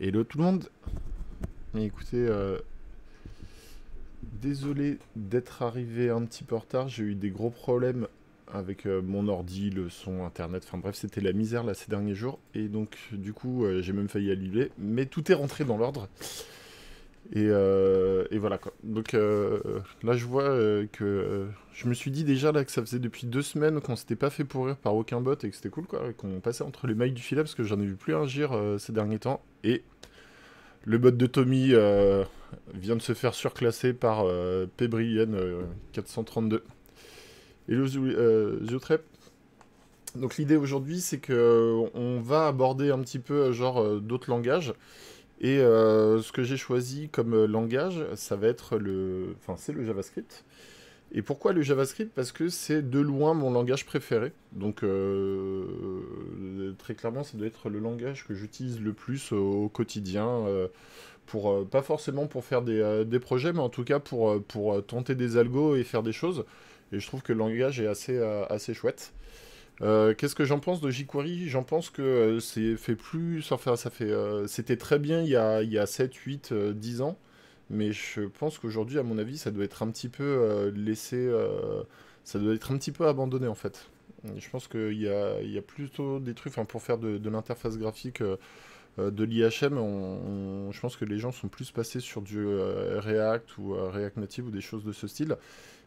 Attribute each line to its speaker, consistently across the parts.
Speaker 1: Hello tout le monde. écoutez, euh, désolé d'être arrivé un petit peu en retard. J'ai eu des gros problèmes avec euh, mon ordi, le son, internet. Enfin bref, c'était la misère là ces derniers jours. Et donc, du coup, euh, j'ai même failli annuler. Mais tout est rentré dans l'ordre. Euh, et, voilà quoi. Donc euh, là, je vois euh, que je me suis dit déjà là que ça faisait depuis deux semaines qu'on s'était pas fait pourrir par aucun bot et que c'était cool quoi, qu'on passait entre les mailles du filet parce que j'en ai vu plus un gire ces derniers temps. Et le bot de Tommy vient de se faire surclasser par pebrien 432 et le Ziotrep. Donc l'idée aujourd'hui, c'est qu'on va aborder un petit peu genre d'autres langages. Et euh, ce que j'ai choisi comme euh, langage, ça va être le, enfin c'est le JavaScript. Et pourquoi le JavaScript Parce que c'est de loin mon langage préféré. Donc euh, très clairement, ça doit être le langage que j'utilise le plus au quotidien. pas forcément pour faire des, projets, mais en tout cas pour, tenter des algos et faire des choses. Et je trouve que le langage est assez chouette. Euh, qu'est-ce que j'en pense de jQuery J'en pense que euh, c'est fait plus. ça fait. Euh, c'était très bien il y a, 7, 8, 10 ans. Mais je pense qu'aujourd'hui, à mon avis, ça doit être un petit peu laissé. ça doit être un petit peu abandonné en fait. Je pense qu'il y a, y a plutôt des trucs. Enfin, pour faire de, l'interface graphique. de l'IHM, je pense que les gens sont plus passés sur du React ou React Native ou des choses de ce style.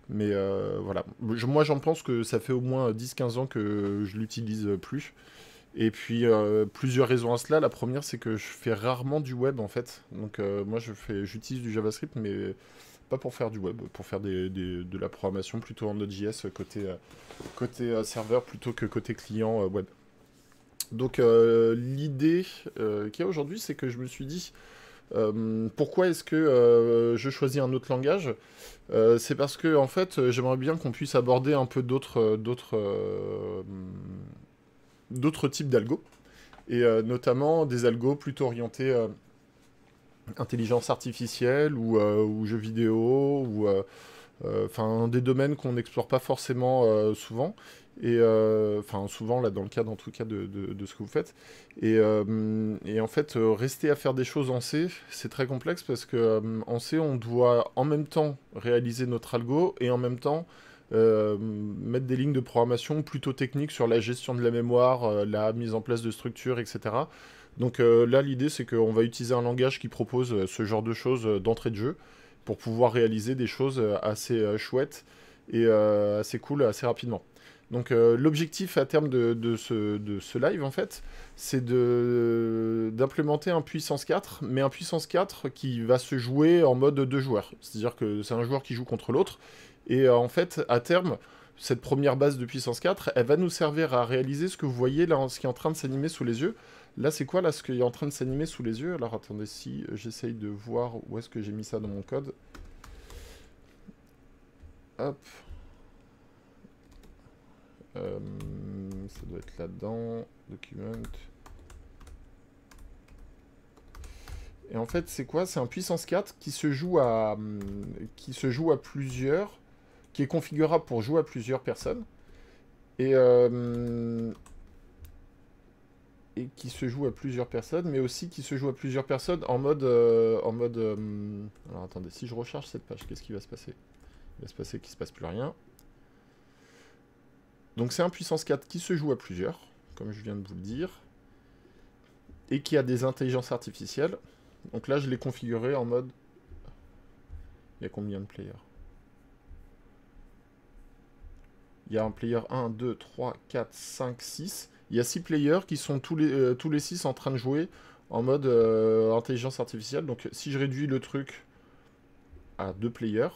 Speaker 1: Mais euh, voilà, moi j'en pense que ça fait au moins 10-15 ans que je l'utilise plus. Et puis euh, plusieurs raisons à cela. La première, c'est que je fais rarement du web en fait. Donc euh, moi je fais, j'utilise du JavaScript, mais pas pour faire du web, pour faire de la programmation plutôt en Node.js côté, côté serveur plutôt que côté client web. Donc l'idée qu'il y a aujourd'hui, c'est que je me suis dit, euh, pourquoi est-ce que euh, je choisis un autre langage euh, C'est parce que en fait, j'aimerais bien qu'on puisse aborder un peu d'autres d'autres d'autres types d'algo et notamment des algos plutôt orientés intelligence artificielle ou, ou, jeux vidéo ou enfin des domaines qu'on n'explore pas forcément souvent et euh, enfin, souvent, là, dans le cadre en tout cas de, ce que vous faites. Et, euh, en fait, euh, rester à faire des choses en C, c'est très complexe parce que en C, on doit en même temps réaliser notre algo et en même temps. mettre des lignes de programmation plutôt techniques sur la gestion de la mémoire, la mise en place de structures, etc. Donc là, l'idée, c'est qu'on va utiliser un langage qui propose ce genre de choses d'entrée de jeu pour pouvoir réaliser des choses assez chouettes et assez cool assez rapidement. Donc euh, l'objectif à terme de, ce, live, en fait, c'est d'implémenter un puissance 4, mais un puissance 4 qui va se jouer en mode deux joueurs. C'est-à-dire que c'est un joueur qui joue contre l'autre. Et euh, en fait, à terme, cette première base de puissance 4, elle va nous servir à réaliser ce que vous voyez là, ce qui est en train de s'animer sous les yeux. Là, c'est quoi là, ce qui est en train de s'animer sous les yeux Alors attendez, si euh, j'essaye de voir où est-ce que j'ai mis ça dans mon code. Hop. Euh, ça doit être là-dedans. Document. Et en fait, c'est quoi C'est un puissance 4 qui se joue à, hum, qui se joue à plusieurs, qui est configurable pour jouer à plusieurs personnes. Et, euh, et qui se joue à plusieurs personnes, mais aussi qui se joue à plusieurs personnes en mode... Euh, en mode hum, alors attendez, si je recharge cette page, qu'est-ce qui va se passer Il va se passer qu'il se passe plus rien. Donc c'est un puissance 4 qui se joue à plusieurs, comme je viens de vous le dire, et qui a des intelligences artificielles. Donc là, je l'ai configuré en mode... Il y a combien de players Il y a un player 1, 2, 3, 4, 5, 6. Il y a 6 players qui sont tous les, 6 euh, en train de jouer en mode euh, intelligence artificielle. Donc si je réduis le truc à 2 players,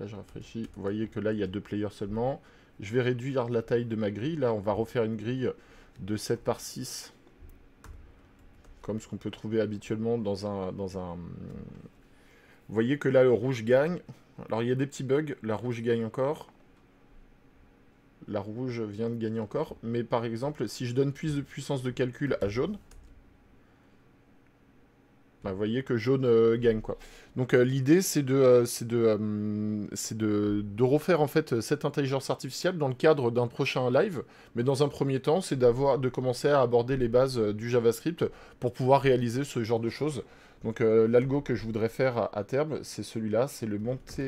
Speaker 1: là je rafraîchis. Vous voyez que là il y a deux players seulement. Je vais réduire la taille de ma grille. Là on va refaire une grille de 7 par 6. Comme ce qu'on peut trouver habituellement dans un, dans un... Vous voyez que là le rouge gagne. Alors il y a des petits bugs. La rouge gagne encore. La rouge vient de gagner encore. Mais par exemple si je donne plus de puissance de calcul à jaune, bah, vous voyez que jaune euh, gagne quoi. Donc euh, l'idée c'est de euh, de de, refaire en fait cette intelligence artificielle dans le cadre d'un prochain live, mais dans un premier temps c'est de commencer à aborder les bases du JavaScript pour pouvoir réaliser ce genre de choses. Donc l'algo que je voudrais faire à, terme c'est celui-là, c'est le Monte...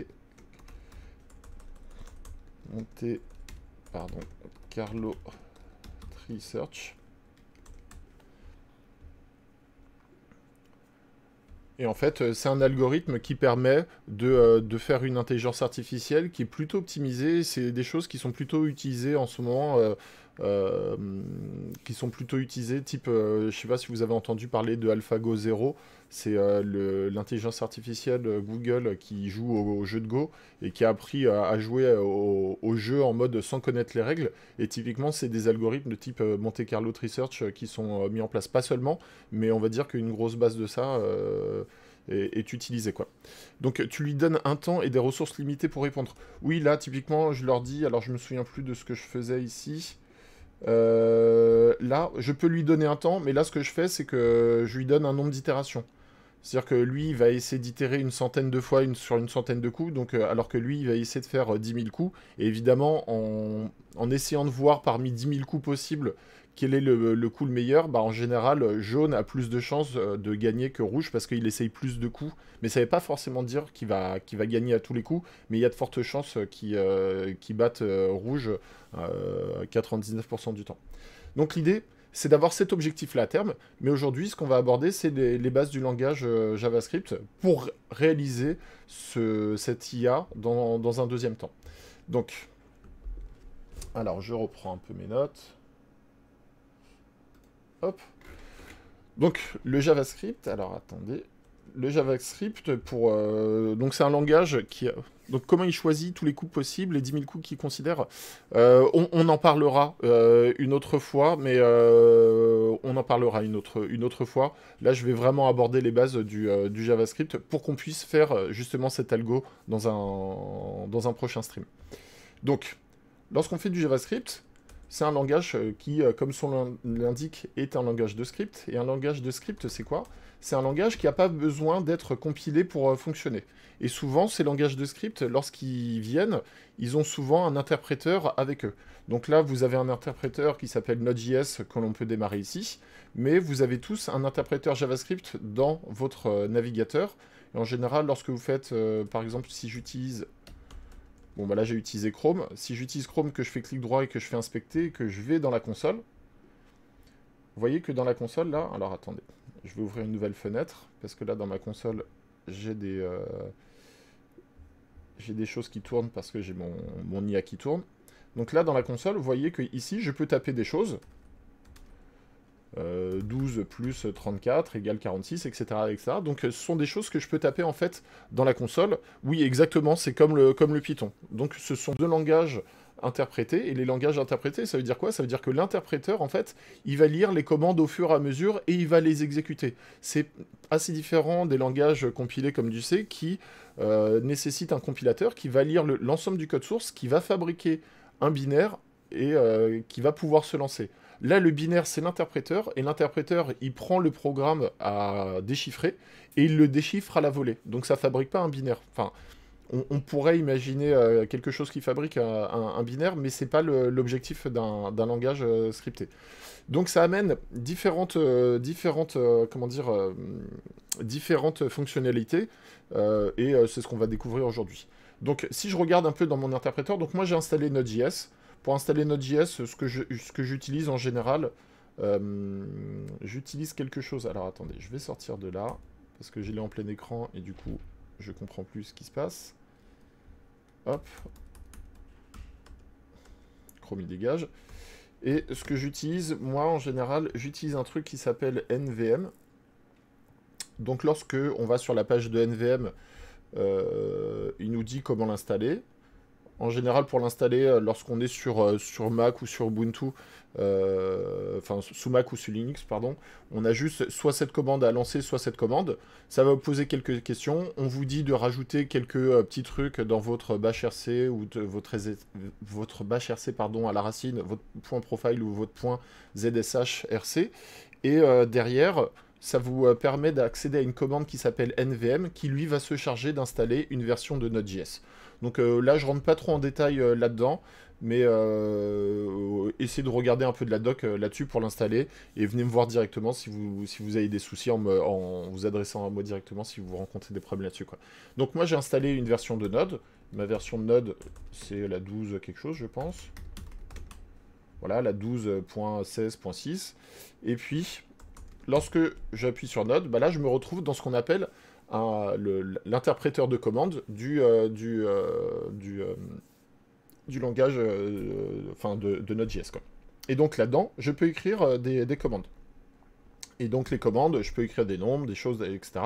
Speaker 1: monté pardon Carlo Tree Et en fait, euh, c'est un algorithme qui permet euh, de, faire une intelligence artificielle qui est plutôt optimisée. C'est des choses qui sont plutôt utilisées en ce moment, euh, qui sont plutôt utilisées, type, je ne sais pas si vous avez entendu parler de AlphaGo 0, c'est euh, l'intelligence artificielle euh, Google euh, qui joue au, jeu de Go et qui a appris à, jouer au, jeu en mode sans connaître les règles. Et typiquement, c'est des algorithmes de type Monte Carlo Research qui sont mis en place, pas seulement, mais on va dire qu'une grosse base de ça est, utilisée. Donc tu lui donnes un temps et des ressources limitées pour répondre. Oui, là, typiquement, je leur dis, alors je me souviens plus de ce que je faisais ici. là, je peux lui donner un temps, mais là, ce que je fais, c'est que je lui donne un nombre d'itérations. C'est-à-dire que lui, il va essayer d'itérer une centaine de fois sur une centaine de coups, donc, euh, alors que lui, il va essayer de faire euh, dix 10 000 coups. Et évidemment, en, essayant de voir parmi 10 000 coups possibles quel est le, coup le meilleur, bah, en général, jaune a plus de chances euh, de gagner que rouge parce qu'il essaye plus de coups. Mais ça ne veut pas forcément dire qu'il va, va gagner à tous les coups, mais il y a de fortes chances qu'il batte rouge 99% du temps. Donc l'idée, c'est d'avoir cet objectif-là à terme. Mais aujourd'hui, ce qu'on va aborder, c'est les, bases du langage euh, JavaScript pour réaliser ce, cette IA dans, un deuxième temps. Donc, alors je reprends un peu mes notes. Hop. Donc, le JavaScript, alors attendez. Le JavaScript, pour, euh, donc c'est un langage qui... Donc comment il choisit tous les coups possibles, les 10 000 coups qu'il considère. Euh, on, en parlera euh, une autre fois, mais euh, on en parlera une autre, une autre fois. Là, je vais vraiment aborder les bases du, JavaScript pour qu'on puisse faire justement cet algo dans un, dans un prochain stream. Donc, lorsqu'on fait du JavaScript, c'est un langage qui, comme son nom l'indique, est un langage de script. Et un langage de script, c'est quoi c'est un langage qui n'a pas besoin d'être compilé pour euh, fonctionner. Et souvent, ces langages de script, lorsqu'ils viennent, ils ont souvent un interpréteur avec eux. Donc là, vous avez un interpréteur qui s'appelle Node.js que l'on peut démarrer ici, mais vous avez tous un interpréteur JavaScript dans votre euh, navigateur. Et en général, lorsque vous faites, euh, par exemple, si j'utilise... Bon, bah là, j'ai utilisé Chrome. Si j'utilise Chrome, que je fais clic droit et que je fais inspecter, que je vais dans la console, vous voyez que dans la console, là... Alors, attendez je vais ouvrir une nouvelle fenêtre, parce que là, dans ma console, j'ai des, euh, j'ai des choses qui tournent parce que j'ai mon, mon IA qui tourne. Donc là, dans la console, vous voyez que ici, je peux taper des choses. 12 euh, plus 34 égale 46, etc., etc. Donc ce sont des choses que je peux taper en fait dans la console. Oui, exactement, c'est comme le, comme le Python. Donc ce sont deux langages interpréter Et les langages interprétés, ça veut dire quoi Ça veut dire que l'interpréteur, en fait, il va lire les commandes au fur et à mesure et il va les exécuter. C'est assez différent des langages compilés comme du C qui euh, nécessitent un compilateur qui va lire l'ensemble du code source, qui va fabriquer un binaire et euh, qui va pouvoir se lancer. Là, le binaire, c'est l'interpréteur, et l'interpréteur, il prend le programme à déchiffrer, et il le déchiffre à la volée. Donc ça fabrique pas un binaire. Enfin, on, pourrait imaginer euh, quelque chose qui fabrique un, binaire, mais c'est pas l'objectif d'un langage euh, scripté. Donc ça amène différentes, euh, comment dire, différentes fonctionnalités, et c'est ce qu'on va découvrir aujourd'hui. Donc si je regarde un peu dans mon interpréteur, donc moi j'ai installé Node.js. Pour installer Node.js, ce que j'utilise en général, j'utilise quelque chose. Alors attendez, je vais sortir de là, parce que j'ai l'ai en plein écran, et du coup, je comprends plus ce qui se passe. Hop. Chrome, dégage. Et ce que j'utilise, moi en général, j'utilise un truc qui s'appelle NVM. Donc lorsque on va sur la page de NVM, euh, il nous dit comment l'installer en général, pour l'installer, euh, lorsqu'on est sur, euh, sur Mac ou sur Ubuntu, euh, enfin sous Mac ou sous Linux, pardon, on a juste soit cette commande à lancer, soit cette commande. Ça va vous poser quelques questions. On vous dit de rajouter quelques petits trucs dans votre bash RC ou votre, votre bash pardon, à la racine, votre point profile ou votre point zshrc. Et derrière, ça vous permet d'accéder à une commande qui s'appelle NVM qui lui va se charger d'installer une version de Node.js. Donc euh, là, je rentre pas trop en détail euh, là-dedans, mais euh, essayez de regarder un peu de la doc là-dessus pour l'installer et venez me voir directement si vous, si vous avez des soucis en, vous adressant à moi directement si vous rencontrez des problèmes là-dessus. Donc moi, j'ai installé une version de Node. Ma version de Node, c'est la 12 quelque chose, je pense. Voilà, la 12.16.6. Et puis, lorsque j'appuie sur Node, bah là, je me retrouve dans ce qu'on appelle l'interpréteur de commande du, euh, du, euh, euh, du, langage enfin de, Node.js. Et donc là-dedans, je peux écrire des, commandes et donc les commandes, je peux écrire des nombres, des choses, etc.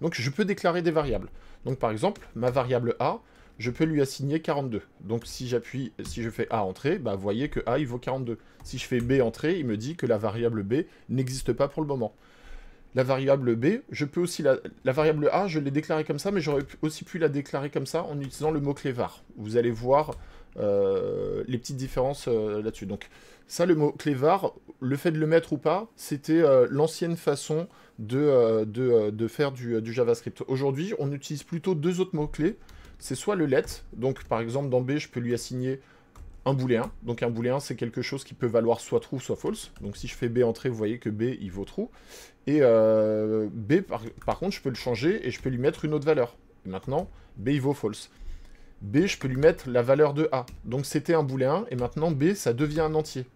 Speaker 1: Donc je peux déclarer des variables. Donc par exemple, ma variable A, je peux lui assigner 42. Donc si j'appuie, si je fais A entrée, bah vous voyez que A il vaut 42. Si je fais B entrée, il me dit que la variable B n'existe pas pour le moment la variable B, je peux aussi la, variable A, je l'ai déclarée comme ça, mais j'aurais aussi pu la déclarer comme ça en utilisant le mot-clé var. Vous allez voir euh, les petites différences euh, là-dessus. Donc ça, le mot-clé var, le fait de le mettre ou pas, c'était euh, l'ancienne façon de, de, faire du JavaScript. Aujourd'hui, on utilise plutôt deux autres mots-clés. C'est soit le let, donc par exemple dans B, je peux lui assigner un booléen. Donc un booléen, c'est quelque chose qui peut valoir soit true, soit false. Donc si je fais B entrer, vous voyez que B, il vaut true. Et euh, B, par, contre, je peux le changer et je peux lui mettre une autre valeur. maintenant, B, il vaut false. B, je peux lui mettre la valeur de A. Donc c'était un booléen, et maintenant B, ça devient un entier.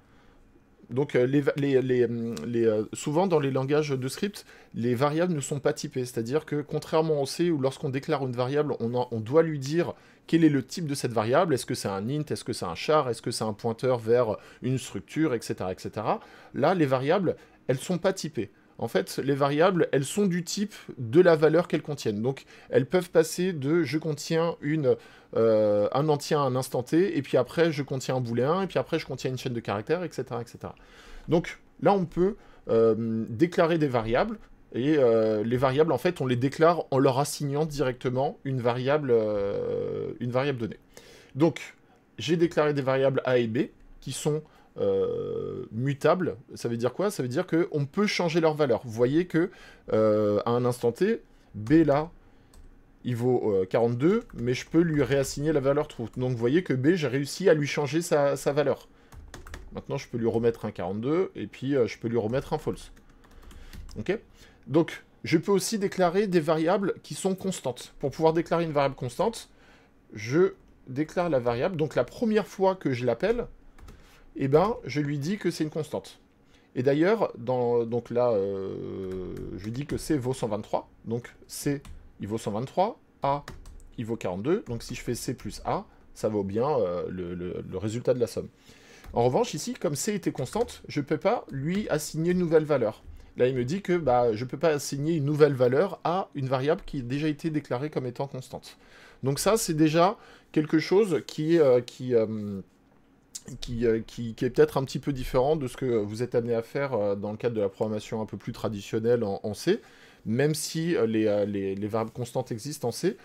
Speaker 1: Donc euh, euh, souvent dans les langages de script, les variables ne sont pas typées. C'est-à-dire que contrairement au C, où lorsqu'on déclare une variable, on doit lui dire quel est le type de cette variable, est-ce que c'est un int, est-ce que c'est un char, est-ce que c'est un pointeur vers une structure, etc. etc. Là, les variables, elles ne sont pas typées. En fait, les variables, elles sont du type de la valeur qu'elles contiennent. Donc, elles peuvent passer de je contiens une, euh, un entier à un instant t, et puis après, je contiens un booléen, et puis après, je contiens une chaîne de caractères, etc. etc. Donc, là, on peut euh, déclarer des variables et euh, les variables, en fait, on les déclare en leur assignant directement une variable, euh, une variable donnée. Donc, j'ai déclaré des variables A et B qui sont euh, mutables. Ça veut dire quoi Ça veut dire qu'on peut changer leur valeur. Vous voyez que à un instant T, B là, il vaut 42, mais je peux lui réassigner la valeur true. Donc, vous voyez que B, j'ai réussi à lui changer sa, sa, valeur. Maintenant, je peux lui remettre un 42, et puis je peux lui remettre un false. Ok donc, je peux aussi déclarer des variables qui sont constantes. Pour pouvoir déclarer une variable constante, je déclare la variable. Donc, la première fois que je l'appelle, eh ben, je lui dis que c'est une constante. Et d'ailleurs, donc là, euh, je lui dis que C vaut 123. Donc C, il vaut 123. A, il vaut 42. Donc si je fais C plus A, ça vaut bien euh, le, le, résultat de la somme. En revanche, ici, comme C était constante, je ne peux pas lui assigner une nouvelle valeur. Là, il me dit que bah, je ne peux pas assigner une nouvelle valeur à une variable qui a déjà été déclarée comme étant constante. Donc ça, c'est déjà quelque chose qui, euh, euh, euh, qui, qui, est peut-être un petit peu différent de ce que vous êtes amené à faire dans le cadre de la programmation un peu plus traditionnelle en, C. Même si les, les, les, variables constantes existent en C,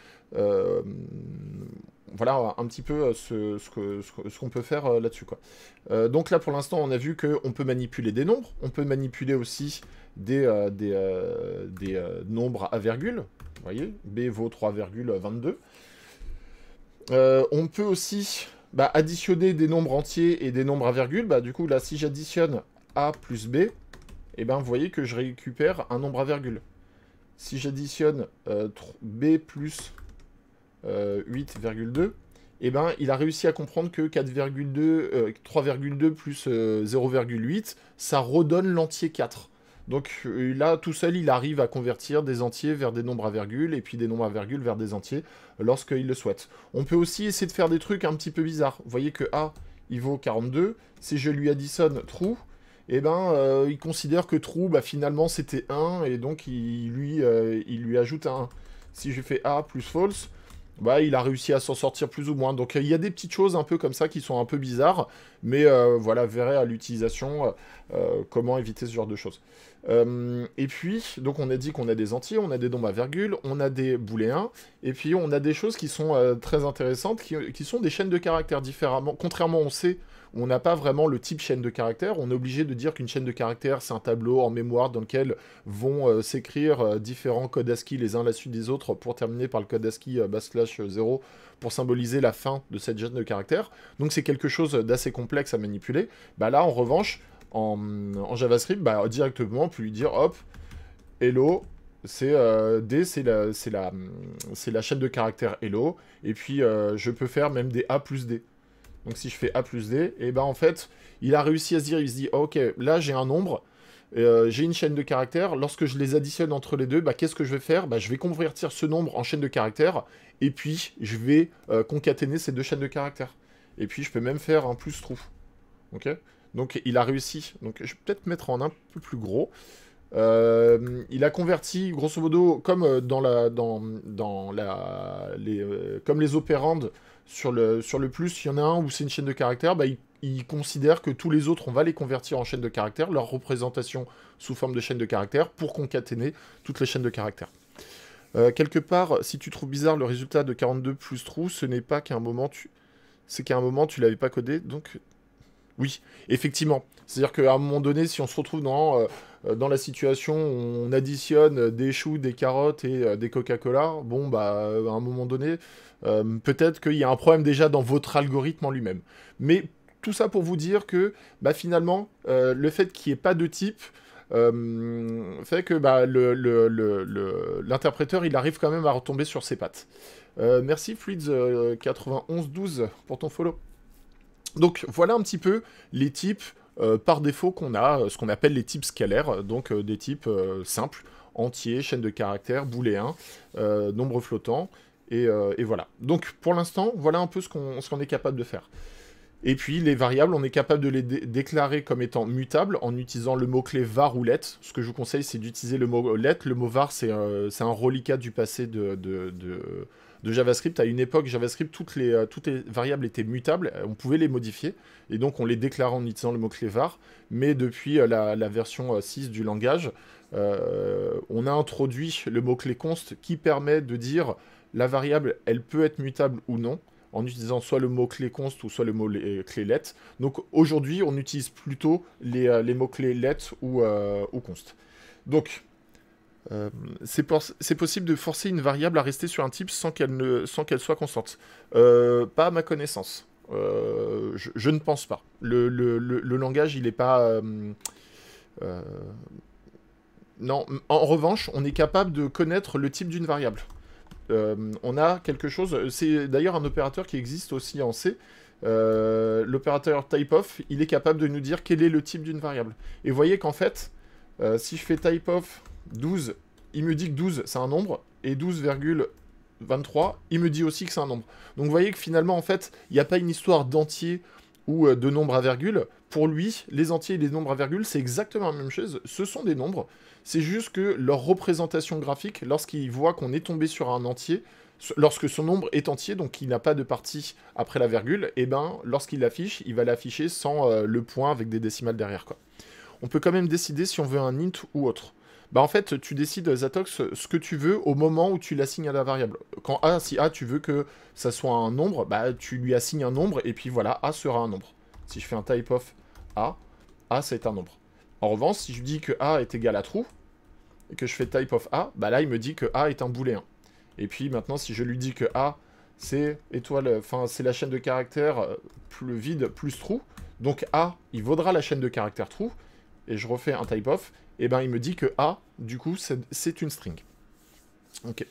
Speaker 1: voilà un petit peu euh, ce, ce qu'on peut faire euh, là-dessus. Euh, donc là, pour l'instant, on a vu qu'on peut manipuler des nombres, on peut manipuler aussi des, des, nombres à virgule, vous voyez, B vaut 3,22. on peut aussi bah, additionner des nombres entiers et des nombres à virgule. Bah, du coup, là, si j'additionne A plus B, et eh ben, vous voyez que je récupère un nombre à virgule. Si j'additionne B plus 8,2, euh, et eh ben, il a réussi à comprendre que 4,2, 3,2 euh, plus 0,8, euh, ça redonne l'entier 4. Donc là, tout seul, il arrive à convertir des entiers vers des nombres à virgule et puis des nombres à virgule vers des entiers lorsqu'il le souhaite. On peut aussi essayer de faire des trucs un petit peu bizarres. Vous voyez que A, il vaut 42. Si je lui additionne true, et eh ben, il considère que true, bah, finalement, c'était 1 et donc il lui, il lui ajoute un 1. Si je fais A plus false, bah, il a réussi à s'en sortir plus ou moins. Donc euh, il y a des petites choses un peu comme ça qui sont un peu bizarres, mais euh, voilà, verrez à l'utilisation euh, comment éviter ce genre de choses. et puis, donc on a dit qu'on a des Antilles, on a des domes à virgule, on a des booléens, et puis on a des choses qui sont très intéressantes, qui, qui, sont des chaînes de caractères différemment. Contrairement, on sait on n'a pas vraiment le type chaîne de caractères. On est obligé de dire qu'une chaîne de caractères, c'est un tableau en mémoire dans lequel vont euh, s'écrire euh, différents codes ASCII les uns la suite des autres pour terminer par le code ASCII euh, backslash 0 pour symboliser la fin de cette chaîne de caractères. Donc c'est quelque chose d'assez complexe à manipuler. Bah là, en revanche, en, JavaScript, bah, directement, on peut lui dire hop, hello, c'est D, c'est la, la, chaîne de caractères hello. Et puis, je peux faire même des A plus D. Donc si je fais A plus D, et eh ben en fait, il a réussi à se dire, il se dit, ah, ok, là j'ai un nombre, euh, j'ai une chaîne de caractères, lorsque je les additionne entre les deux, bah, qu'est-ce que je vais faire bah, Je vais convertir ce nombre en chaîne de caractères, et puis je vais euh, concaténer ces deux chaînes de caractères. Et puis je peux même faire un plus trou. Ok Donc il a réussi. Donc je vais peut-être mettre en un peu plus gros. Euh, il a converti, grosso modo, comme dans la, dans, dans la, les, comme les opérandes sur le, sur le plus, il y en a un où c'est une chaîne de caractères, bah, il, considère que tous les autres, on va les convertir en chaîne de caractères, leur représentation sous forme de chaîne de caractères, pour concaténer toutes les chaînes de caractères. Euh, quelque part, si tu trouves bizarre le résultat de 42 plus true, ce n'est pas qu'à un moment tu... C'est qu'à un moment tu l'avais pas codé, donc... Oui, effectivement. C'est-à-dire qu'à un moment donné, si on se retrouve dans, euh, dans la situation où on additionne des choux, des carottes et euh, des Coca-Cola, bon, bah, à un moment donné, euh, peut-être qu'il y a un problème déjà dans votre algorithme en lui-même. Mais tout ça pour vous dire que bah, finalement, euh, le fait qu'il n'y ait pas de type euh, fait que bah, l'interpréteur, il arrive quand même à retomber sur ses pattes. merci Fluids9112 pour ton follow. Donc voilà un petit peu les types par défaut qu'on a, ce qu'on appelle les types scalaires, donc des types simples, entiers, chaîne de caractères, booléens, nombre flottant. Euh, et, voilà. Donc pour l'instant, voilà un peu ce qu'on est capable de faire. Et puis les variables, on est capable de les déclarer comme étant mutables en utilisant le mot-clé var ou let. Ce que je vous conseille, c'est d'utiliser le mot euh, let. Le mot var, euh, c'est un reliquat du passé de, JavaScript. À une époque, JavaScript, toutes les, variables étaient mutables, on pouvait les modifier. Et donc on les déclare en utilisant le mot-clé var. Mais depuis la, version 6 du langage, on a introduit le mot-clé const qui permet de dire la variable, elle peut être mutable ou non, en utilisant soit le mot-clé const ou soit le mot-clé euh, let. Donc aujourd'hui, on utilise plutôt les, euh, mots-clés let euh, ou, const. Donc, c'est possible de forcer une variable à rester sur un type sans qu'elle soit constante. pas à ma connaissance. Je, ne pense pas. Le, le langage, il n'est pas... non, en revanche, on est capable de connaître le type d'une variable. Euh, on a quelque chose, c'est d'ailleurs un opérateur qui existe aussi en C, euh, L'opérateur l'opérateur typeof, il est capable de nous dire quel est le type d'une variable. Et vous voyez qu'en fait, euh, si je fais typeof 12, il me dit que 12 c'est un nombre, et 12,23, il me dit aussi que c'est un nombre. Donc vous voyez que finalement, en fait, il n'y a pas une histoire d'entier ou euh, de nombres à virgule, pour lui, les entiers et les nombres à virgule, c'est exactement la même chose, ce sont des nombres, c'est juste que leur représentation graphique, lorsqu'il voit qu'on est tombé sur un entier, lorsque son nombre est entier, donc il n'a pas de partie après la virgule, et eh ben lorsqu'il l'affiche, il va l'afficher sans euh, le point avec des décimales derrière. Quoi. On peut quand même décider si on veut un int ou autre bah en fait, tu décides, Zatox, ce que tu veux au moment où tu l'assignes à la variable. Quand A, si A, tu veux que ça soit un nombre, bah tu lui assignes un nombre, et puis voilà, A sera un nombre. Si je fais un type of A, A c'est un nombre. En revanche, si je dis que A est égal à true, et que je fais type of A, bah là, il me dit que A est un booléen. Et puis maintenant, si je lui dis que A, c'est étoile, c'est la chaîne de caractères euh, plus vide plus true, donc A, il vaudra la chaîne de caractères true, et je refais un type of, et eh ben il me dit que A, du coup, c'est une string. Ok.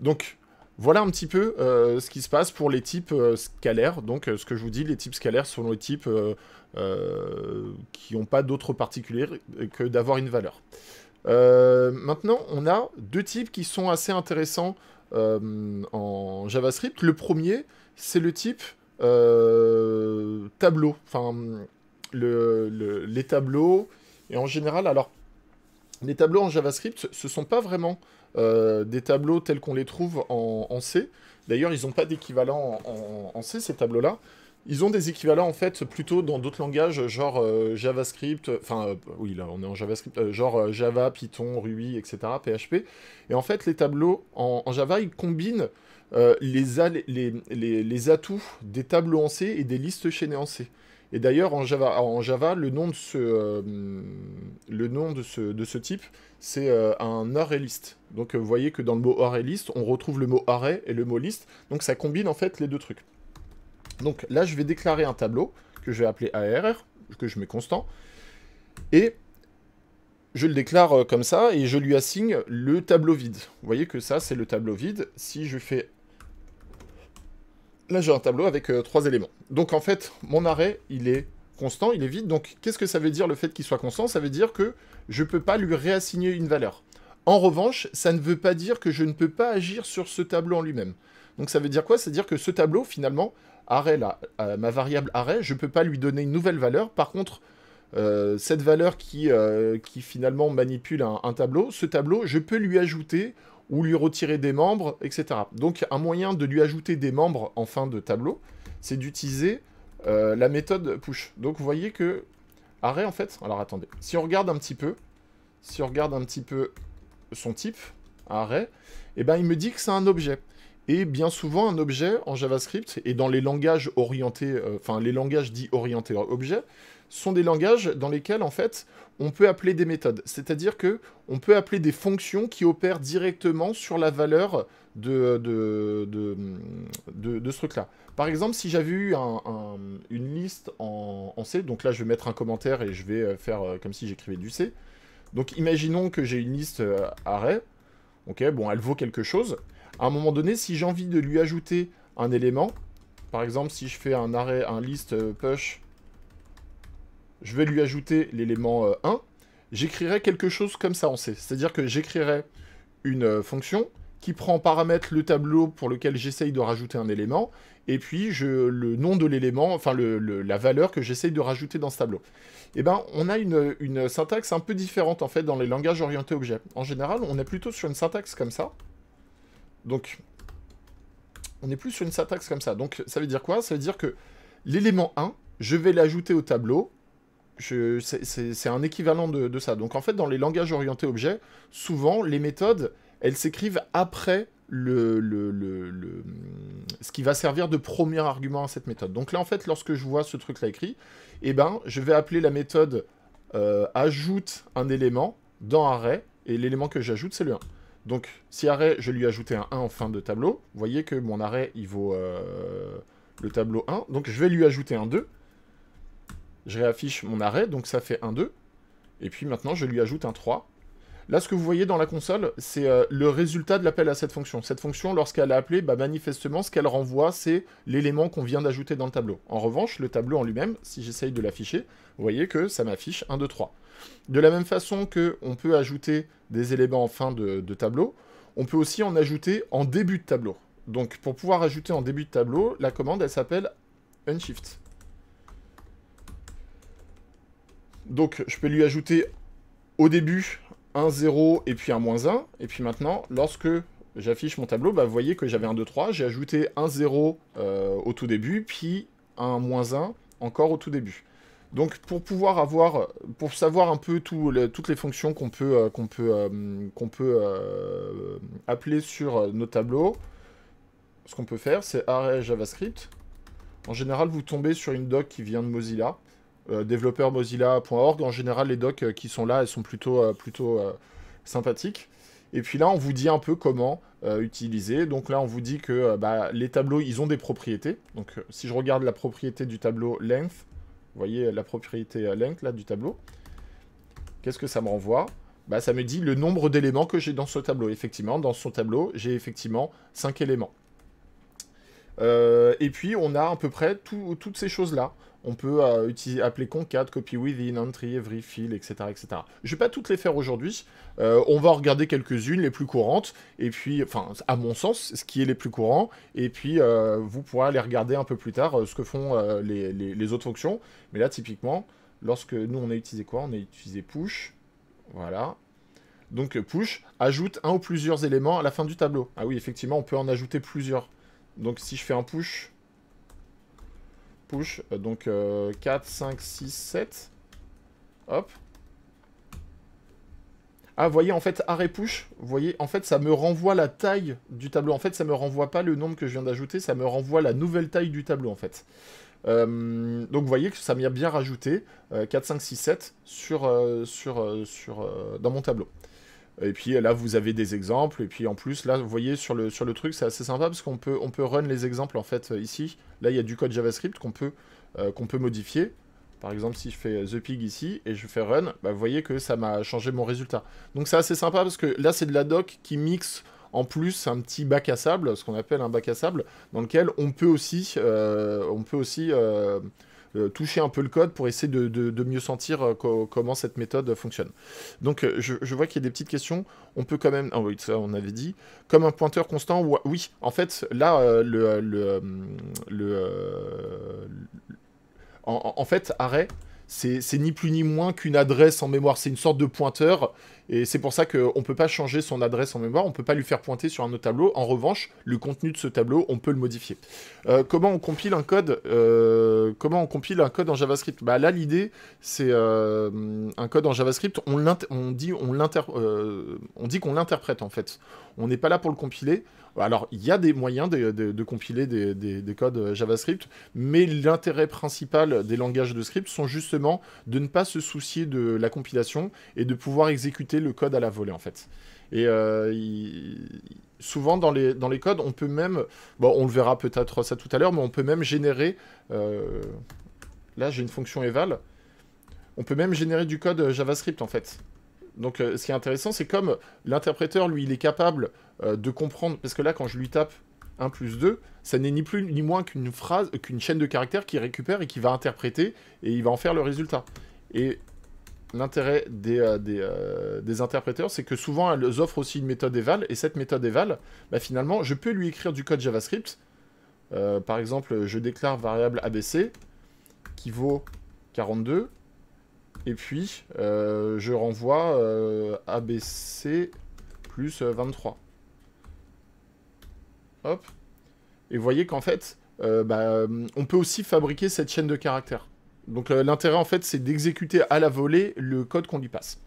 Speaker 1: Donc, voilà un petit peu euh, ce qui se passe pour les types euh, scalaires. Donc, euh, ce que je vous dis, les types scalaires sont les types qui n'ont pas d'autre particulier que d'avoir une valeur. maintenant, on a deux types qui sont assez intéressants en JavaScript. Le premier, c'est le type tableau. Enfin, les tableaux. Et en général, alors, les tableaux en JavaScript, ce ne sont pas vraiment euh, des tableaux tels qu'on les trouve en, C. D'ailleurs, ils n'ont pas d'équivalent en, C, ces tableaux-là. Ils ont des équivalents, en fait, plutôt dans d'autres langages, genre euh, JavaScript, enfin, euh, oui, là, on est en JavaScript, genre Java, Python, Ruby, etc., PHP. Et en fait, les tableaux en, Java, ils combinent les, les, atouts des tableaux en C et des listes chaînées en C. Et d'ailleurs, en Java, en Java, le nom de ce, euh, le nom de ce, de ce type, c'est euh, un arrêt Donc euh, vous voyez que dans le mot arrêt on retrouve le mot arrêt et le mot list. Donc ça combine en fait les deux trucs. Donc là, je vais déclarer un tableau que je vais appeler ARR, que je mets constant. Et je le déclare comme ça et je lui assigne le tableau vide. Vous voyez que ça, c'est le tableau vide. Si je fais là j'ai un tableau avec euh, trois éléments. Donc en fait, mon arrêt, il est constant, il est vide. Donc qu'est-ce que ça veut dire le fait qu'il soit constant Ça veut dire que je ne peux pas lui réassigner une valeur. En revanche, ça ne veut pas dire que je ne peux pas agir sur ce tableau en lui-même. Donc ça veut dire quoi Ça veut dire que ce tableau, finalement, arrêt, là, ma variable arrêt, je ne peux pas lui donner une nouvelle valeur. Par contre, euh, cette valeur qui, euh, qui finalement manipule un, un tableau, ce tableau, je peux lui ajouter ou lui retirer des membres, etc. Donc un moyen de lui ajouter des membres en fin de tableau, c'est d'utiliser euh, la méthode push. Donc vous voyez que arrêt en fait, alors attendez, si on regarde un petit peu, si on regarde un petit peu son type, arrêt, eh ben il me dit que c'est un objet. Et bien souvent, un objet en JavaScript et dans les langages orientés, euh, enfin les langages dits orientés objet, sont des langages dans lesquels, en fait, on peut appeler des méthodes. C'est-à-dire que on peut appeler des fonctions qui opèrent directement sur la valeur de, de, ce truc-là. Par exemple, si j'avais eu une liste en, C, donc là, je vais mettre un commentaire et je vais euh, faire euh, comme si j'écrivais du C. Donc, imaginons que j'ai une liste euh, arrêt. Ok, bon, elle vaut quelque chose. À un moment donné, si j'ai envie de lui ajouter un élément, par exemple, si je fais un arrêt, un liste push je vais lui ajouter l'élément 1, euh, j'écrirai quelque chose comme ça en C. C'est-à-dire que j'écrirai une euh, fonction qui prend en paramètre le tableau pour lequel j'essaye de rajouter un élément, et puis le nom de l'élément, enfin la valeur que j'essaye de rajouter dans ce tableau. Eh bien, on a une, syntaxe un peu différente en fait dans les langages orientés objets. En général, on est plutôt sur une syntaxe comme ça. Donc, on est plus sur une syntaxe comme ça. Donc, ça veut dire quoi Ça veut dire que l'élément 1, je vais l'ajouter au tableau c'est un équivalent de, ça. Donc en fait, dans les langages orientés objets, souvent, les méthodes, elles s'écrivent après le, ce qui va servir de premier argument à cette méthode. Donc là, en fait, lorsque je vois ce truc-là écrit, eh ben, je vais appeler la méthode euh, ajoute un élément dans arrêt, et l'élément que j'ajoute, c'est le 1. Donc, si arrêt, je lui ajouter un 1 en fin de tableau, vous voyez que mon arrêt, il vaut euh, le tableau 1. Donc, je vais lui ajouter un 2. Je réaffiche mon arrêt, donc ça fait un 2. Et puis maintenant, je lui ajoute un 3. Là, ce que vous voyez dans la console, c'est euh, le résultat de l'appel à cette fonction. Cette fonction, lorsqu'elle a appelé, bah, manifestement, ce qu'elle renvoie, c'est l'élément qu'on vient d'ajouter dans le tableau. En revanche, le tableau en lui-même, si j'essaye de l'afficher, vous voyez que ça m'affiche 1, 2, 3. De la même façon qu'on peut ajouter des éléments en fin de, de tableau, on peut aussi en ajouter en début de tableau. Donc, pour pouvoir ajouter en début de tableau, la commande, elle s'appelle unshift. Donc je peux lui ajouter au début un 0 et puis un moins 1. Et puis maintenant, lorsque j'affiche mon tableau, bah, vous voyez que j'avais un 2, 3. J'ai ajouté un 0 euh, au tout début, puis un moins 1 encore au tout début. Donc pour pouvoir avoir, pour savoir un peu toutes les fonctions qu'on peut, euh, qu'on peut, euh, qu'on peut appeler sur nos tableaux, ce qu'on peut faire, c'est arrêt JavaScript. En général, vous tombez sur une doc qui vient de Mozilla. Euh, développeur En général, les docs euh, qui sont là, elles sont plutôt, euh, plutôt sympathiques. Et puis là, on vous dit un peu comment utiliser. Donc là, on vous dit que bah, les tableaux, ils ont des propriétés. Donc si je regarde la propriété du tableau length, vous voyez la propriété length là du tableau, qu'est-ce que ça me renvoie bah, Ça me dit le nombre d'éléments que j'ai dans ce tableau. Effectivement, dans son tableau, j'ai effectivement 5 éléments. et puis, on a à peu près toutes ces choses-là on peut euh, utiliser, appeler concat, copy within, entry, every fill, etc. etc. Je ne vais pas toutes les faire aujourd'hui. Euh, on va regarder quelques-unes, les plus courantes, et puis, enfin, à mon sens, ce qui est les plus courants, et puis euh, vous pourrez aller regarder un peu plus tard ce que font les, les, autres fonctions. Mais là, typiquement, lorsque nous, on a utilisé quoi On a utilisé push, voilà. Donc push, ajoute un ou plusieurs éléments à la fin du tableau. Ah oui, effectivement, on peut en ajouter plusieurs. Donc si je fais un push, push. Euh, donc 4, 5, 6, 7. Hop. Ah, voyez, en fait, arrêt push, vous voyez, en fait, ça me renvoie la taille du tableau. En fait, ça me renvoie pas le nombre que je viens d'ajouter, ça me renvoie la nouvelle taille du tableau, en fait. Euh, donc, vous voyez que ça m'y a bien rajouté 4, 5, 6, 7 sur, euh, sur, sur dans mon tableau. Et puis là, vous avez des exemples. Et puis en plus, là, vous voyez sur le, sur le truc, c'est assez sympa parce qu'on peut, on peut run les exemples en fait euh, ici. Là, il y a du code JavaScript qu'on peut, euh, qu'on peut modifier. Par exemple, si je fais euh, The Pig ici et je fais Run, bah, vous voyez que ça m'a changé mon résultat. Donc c'est assez sympa parce que là, c'est de la doc qui mixe en plus un petit bac à sable, ce qu'on appelle un bac à sable, dans lequel on peut aussi, on peut aussi euh, toucher un peu le code pour essayer de, mieux sentir euh, comment cette méthode fonctionne. Donc euh, je, vois qu'il y a des petites questions. On peut quand même... Ah oui, ça on avait dit. Comme un pointeur constant, oui, en fait, là, le... le, en, en, fait, arrêt, c'est ni plus ni moins qu'une adresse en mémoire. C'est une sorte de pointeur et c'est pour ça qu'on ne peut pas changer son adresse en mémoire, on ne peut pas lui faire pointer sur un autre tableau. En revanche, le contenu de ce tableau, on peut le modifier. Euh, comment on compile un code euh, Comment on compile un code en JavaScript bah, Là, l'idée, c'est euh, un code en JavaScript, on, dit qu'on l'interprète en fait. On n'est pas là pour le compiler. Alors, il y a des moyens de, compiler des, codes JavaScript, mais l'intérêt principal des langages de script sont justement de ne pas se soucier de la compilation et de pouvoir exécuter le code à la volée en fait. Et euh, souvent dans les, dans les codes, on peut même, bon, on le verra peut-être ça tout à l'heure, mais on peut même générer, euh, là j'ai une fonction eval, on peut même générer du code euh, JavaScript en fait. Donc ce qui est intéressant, c'est comme l'interpréteur, lui, il est capable de comprendre, parce que là quand je lui tape 1 plus 2, ça n'est ni plus ni moins qu'une phrase, qu'une chaîne de caractères Qui récupère et qui va interpréter, et il va en faire le résultat. Et l'intérêt des, euh, euh, des, interpréteurs, c'est que souvent elles offrent aussi une méthode eval, et cette méthode eval, bah, finalement, je peux lui écrire du code JavaScript. Euh, par exemple, je déclare variable abc qui vaut 42, et puis je renvoie abc plus 23. Hop. Et vous voyez qu'en fait, bah, on peut aussi fabriquer cette chaîne de caractères. Donc euh, l'intérêt en fait c'est d'exécuter à la volée le code qu'on lui passe.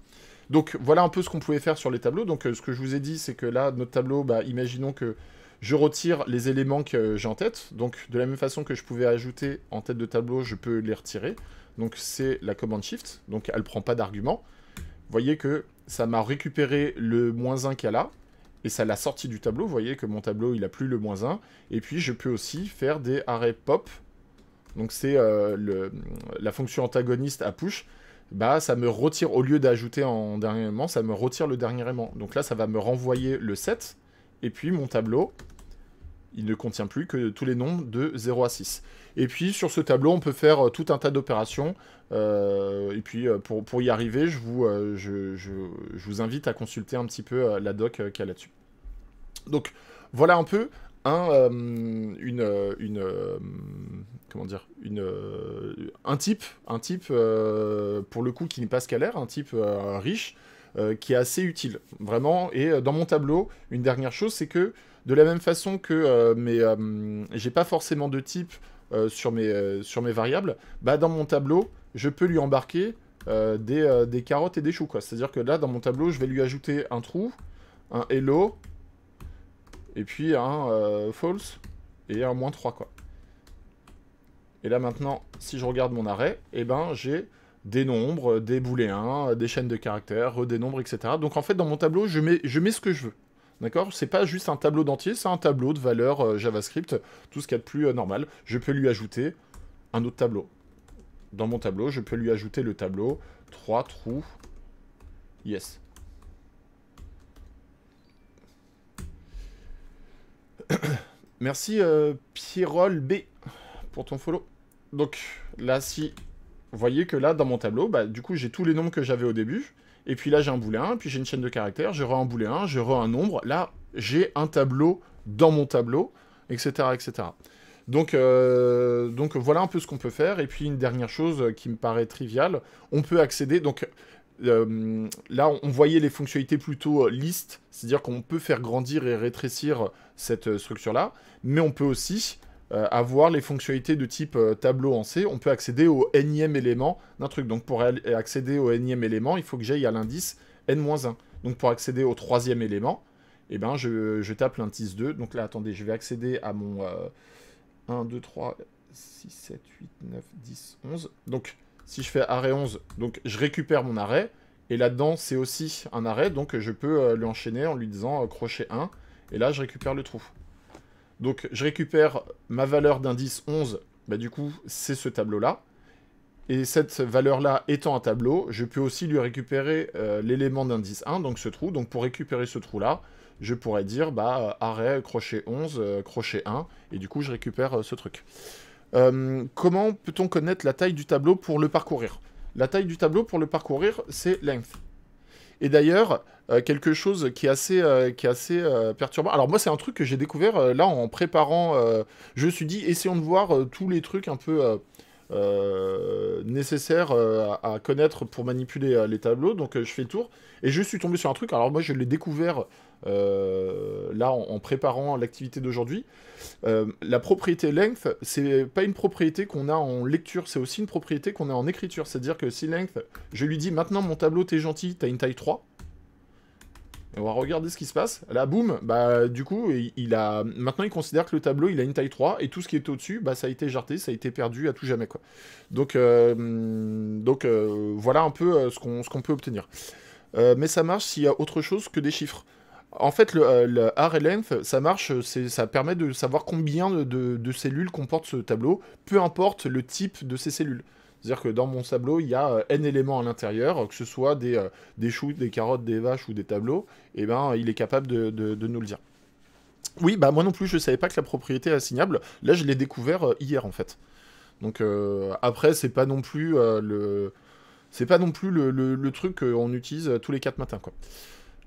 Speaker 1: Donc voilà un peu ce qu'on pouvait faire sur les tableaux. Donc euh, ce que je vous ai dit c'est que là notre tableau, bah, imaginons que je retire les éléments que j'ai en tête. Donc de la même façon que je pouvais ajouter en tête de tableau, je peux les retirer. Donc c'est la commande shift, donc elle prend pas d'argument. Vous voyez que ça m'a récupéré le moins 1 qu'il a là, et ça l'a sorti du tableau. Vous voyez que mon tableau, il a plus le moins 1. Et puis, je peux aussi faire des arrêts pop donc c'est euh, la fonction antagoniste à push, bah ça me retire, au lieu d'ajouter en dernier élément, ça me retire le dernier aimant. Donc là, ça va me renvoyer le 7, et puis mon tableau, il ne contient plus que tous les nombres de 0 à 6. Et puis sur ce tableau, on peut faire euh, tout un tas d'opérations. Euh, et puis pour, y arriver, je vous, je, je vous invite à consulter un petit peu la doc qu'il y a là-dessus. Donc voilà un peu un, euh, une, euh, une euh, comment dire, une, un type, un type pour le coup qui n'est pas scalaire, un type riche, qui est assez utile, vraiment. Et dans mon tableau, une dernière chose, c'est que de la même façon que mais j'ai pas forcément de type sur, mes, sur mes variables, bah dans mon tableau, je peux lui embarquer des, des, carottes et des choux. quoi C'est-à-dire que là, dans mon tableau, je vais lui ajouter un trou, un hello, et puis un euh, false, et un moins 3, quoi. Et là, maintenant, si je regarde mon arrêt, eh ben, j'ai des nombres, des booléens, des chaînes de caractères, des nombres, etc. Donc, en fait, dans mon tableau, je mets, je mets ce que je veux. D'accord C'est pas juste un tableau d'entier, c'est un tableau de valeur euh, JavaScript, tout ce qu'il y a de plus euh, normal. Je peux lui ajouter un autre tableau. Dans mon tableau, je peux lui ajouter le tableau 3 trous. Yes. Merci euh, Pierrol B pour ton follow. Donc là, si vous voyez que là, dans mon tableau, bah, du coup, j'ai tous les nombres que j'avais au début. Et puis là, j'ai un 1, puis j'ai une chaîne de caractères, j'ai re un 1, j'ai re un nombre. Là, j'ai un tableau dans mon tableau, etc. etc. Donc, euh, donc voilà un peu ce qu'on peut faire. Et puis une dernière chose qui me paraît triviale, on peut accéder. Donc euh, là, on voyait les fonctionnalités plutôt euh, listes, c'est-à-dire qu'on peut faire grandir et rétrécir euh, cette structure-là, mais on peut aussi avoir les fonctionnalités de type tableau en C, on peut accéder au énième élément d'un truc. Donc pour accéder au énième élément, il faut que j'aille à l'indice n-1. Donc pour accéder au troisième élément, eh ben, je, je tape l'indice 2. Donc là, attendez, je vais accéder à mon 1, 2, 3, 6, 7, 8, 9, 10, 11. Donc si je fais arrêt 11, donc je récupère mon arrêt. Et là-dedans, c'est aussi un arrêt, donc je peux l'enchaîner lui enchaîner en lui disant euh, crochet 1. Et là, je récupère le trou. Donc je récupère ma valeur d'indice 11, bah, du coup, c'est ce tableau-là. Et cette valeur-là étant un tableau, je peux aussi lui récupérer euh, l'élément d'indice 1, donc ce trou. Donc pour récupérer ce trou-là, je pourrais dire bah, euh, arrêt, crochet 11, crochet 1, et du coup je récupère ce truc. Euh, comment peut-on connaître la taille du tableau pour le parcourir La taille du tableau pour le parcourir, c'est length. Et d'ailleurs, euh, quelque chose qui est assez, euh, perturbant. Alors moi, c'est un truc que j'ai découvert là en préparant. je me suis dit, essayons de voir tous les trucs un peu nécessaires à, connaître pour manipuler les tableaux. Donc je fais le tour. Et je suis tombé sur un truc. Alors moi, je l'ai découvert euh, là, en, préparant l'activité d'aujourd'hui. Euh, la propriété length, c'est pas une propriété qu'on a en lecture, c'est aussi une propriété qu'on a en écriture. C'est-à-dire que si length, je lui dis maintenant mon tableau, t'es gentil, t'as une taille 3. on va regarder ce qui se passe. Là, boum, bah, du coup, il, a... maintenant il considère que le tableau, il a une taille 3, et tout ce qui est au-dessus, bah, ça a été jarté, ça a été perdu à tout jamais. Quoi. Donc, euh, donc voilà un peu ce qu'on peut obtenir. mais ça marche s'il y a autre chose que des chiffres. En fait, le, euh, le length, ça marche, ça permet de savoir combien de, cellules comporte ce tableau, peu importe le type de ces cellules. C'est-à-dire que dans mon tableau, il y a euh, n éléments à l'intérieur, que ce soit des, euh, des, choux, des carottes, des vaches ou des tableaux, et eh ben il est capable de, de nous le dire. Oui, bah moi non plus, je ne savais pas que la propriété est assignable. Là, je l'ai découvert hier en fait. Donc après, c'est pas non plus le, c'est pas non plus le, le, le truc qu'on utilise tous les quatre matins quoi.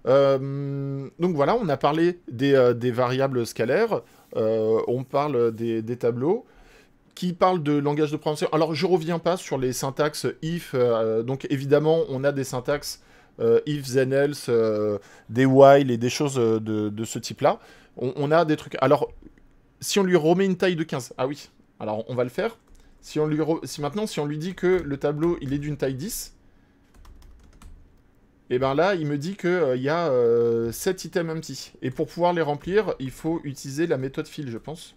Speaker 1: Euh, donc voilà, on a parlé des, euh, variables scalaires, euh, on parle des, tableaux qui parlent de langage de programmation. Alors je reviens pas sur les syntaxes if, donc évidemment on a des syntaxes if, then else, des while et des choses de, ce type-là. On, a des trucs. Alors si on lui remet une taille de 15, ah oui, alors on va le faire. Si, on lui si maintenant si on lui dit que le tableau il est d'une taille 10, et eh bien là, il me dit qu'il il euh, y a 7 euh, items empty. Et pour pouvoir les remplir, il faut utiliser la méthode fill, je pense.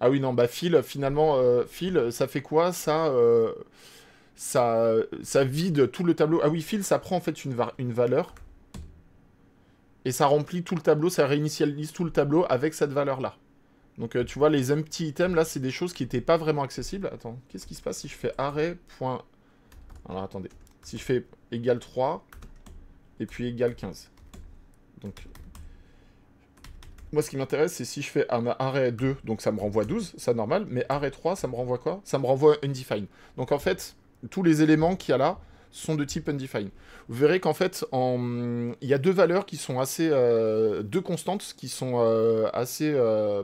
Speaker 1: Ah oui, non, bah fill, finalement, euh, fill, ça fait quoi ça, ça, vide tout le tableau. Ah oui, fill, ça prend en fait une, une valeur. Et ça remplit tout le tableau, ça réinitialise tout le tableau avec cette valeur-là. Donc tu vois, les empty items, là, c'est des choses qui n'étaient pas vraiment accessibles. Attends, qu'est-ce qui se passe si je fais arrêt. Alors attendez. Si je fais égal 3, et puis égal 15. Donc, moi, ce qui m'intéresse, c'est si je fais un arrêt 2, donc ça me renvoie 12, ça normal, mais arrêt 3, ça me renvoie quoi Ça me renvoie undefined. Donc, en fait, tous les éléments qu'il y a là sont de type undefined. Vous verrez qu'en fait, il y a deux valeurs qui sont assez... Euh, deux constantes qui sont euh, assez... Euh,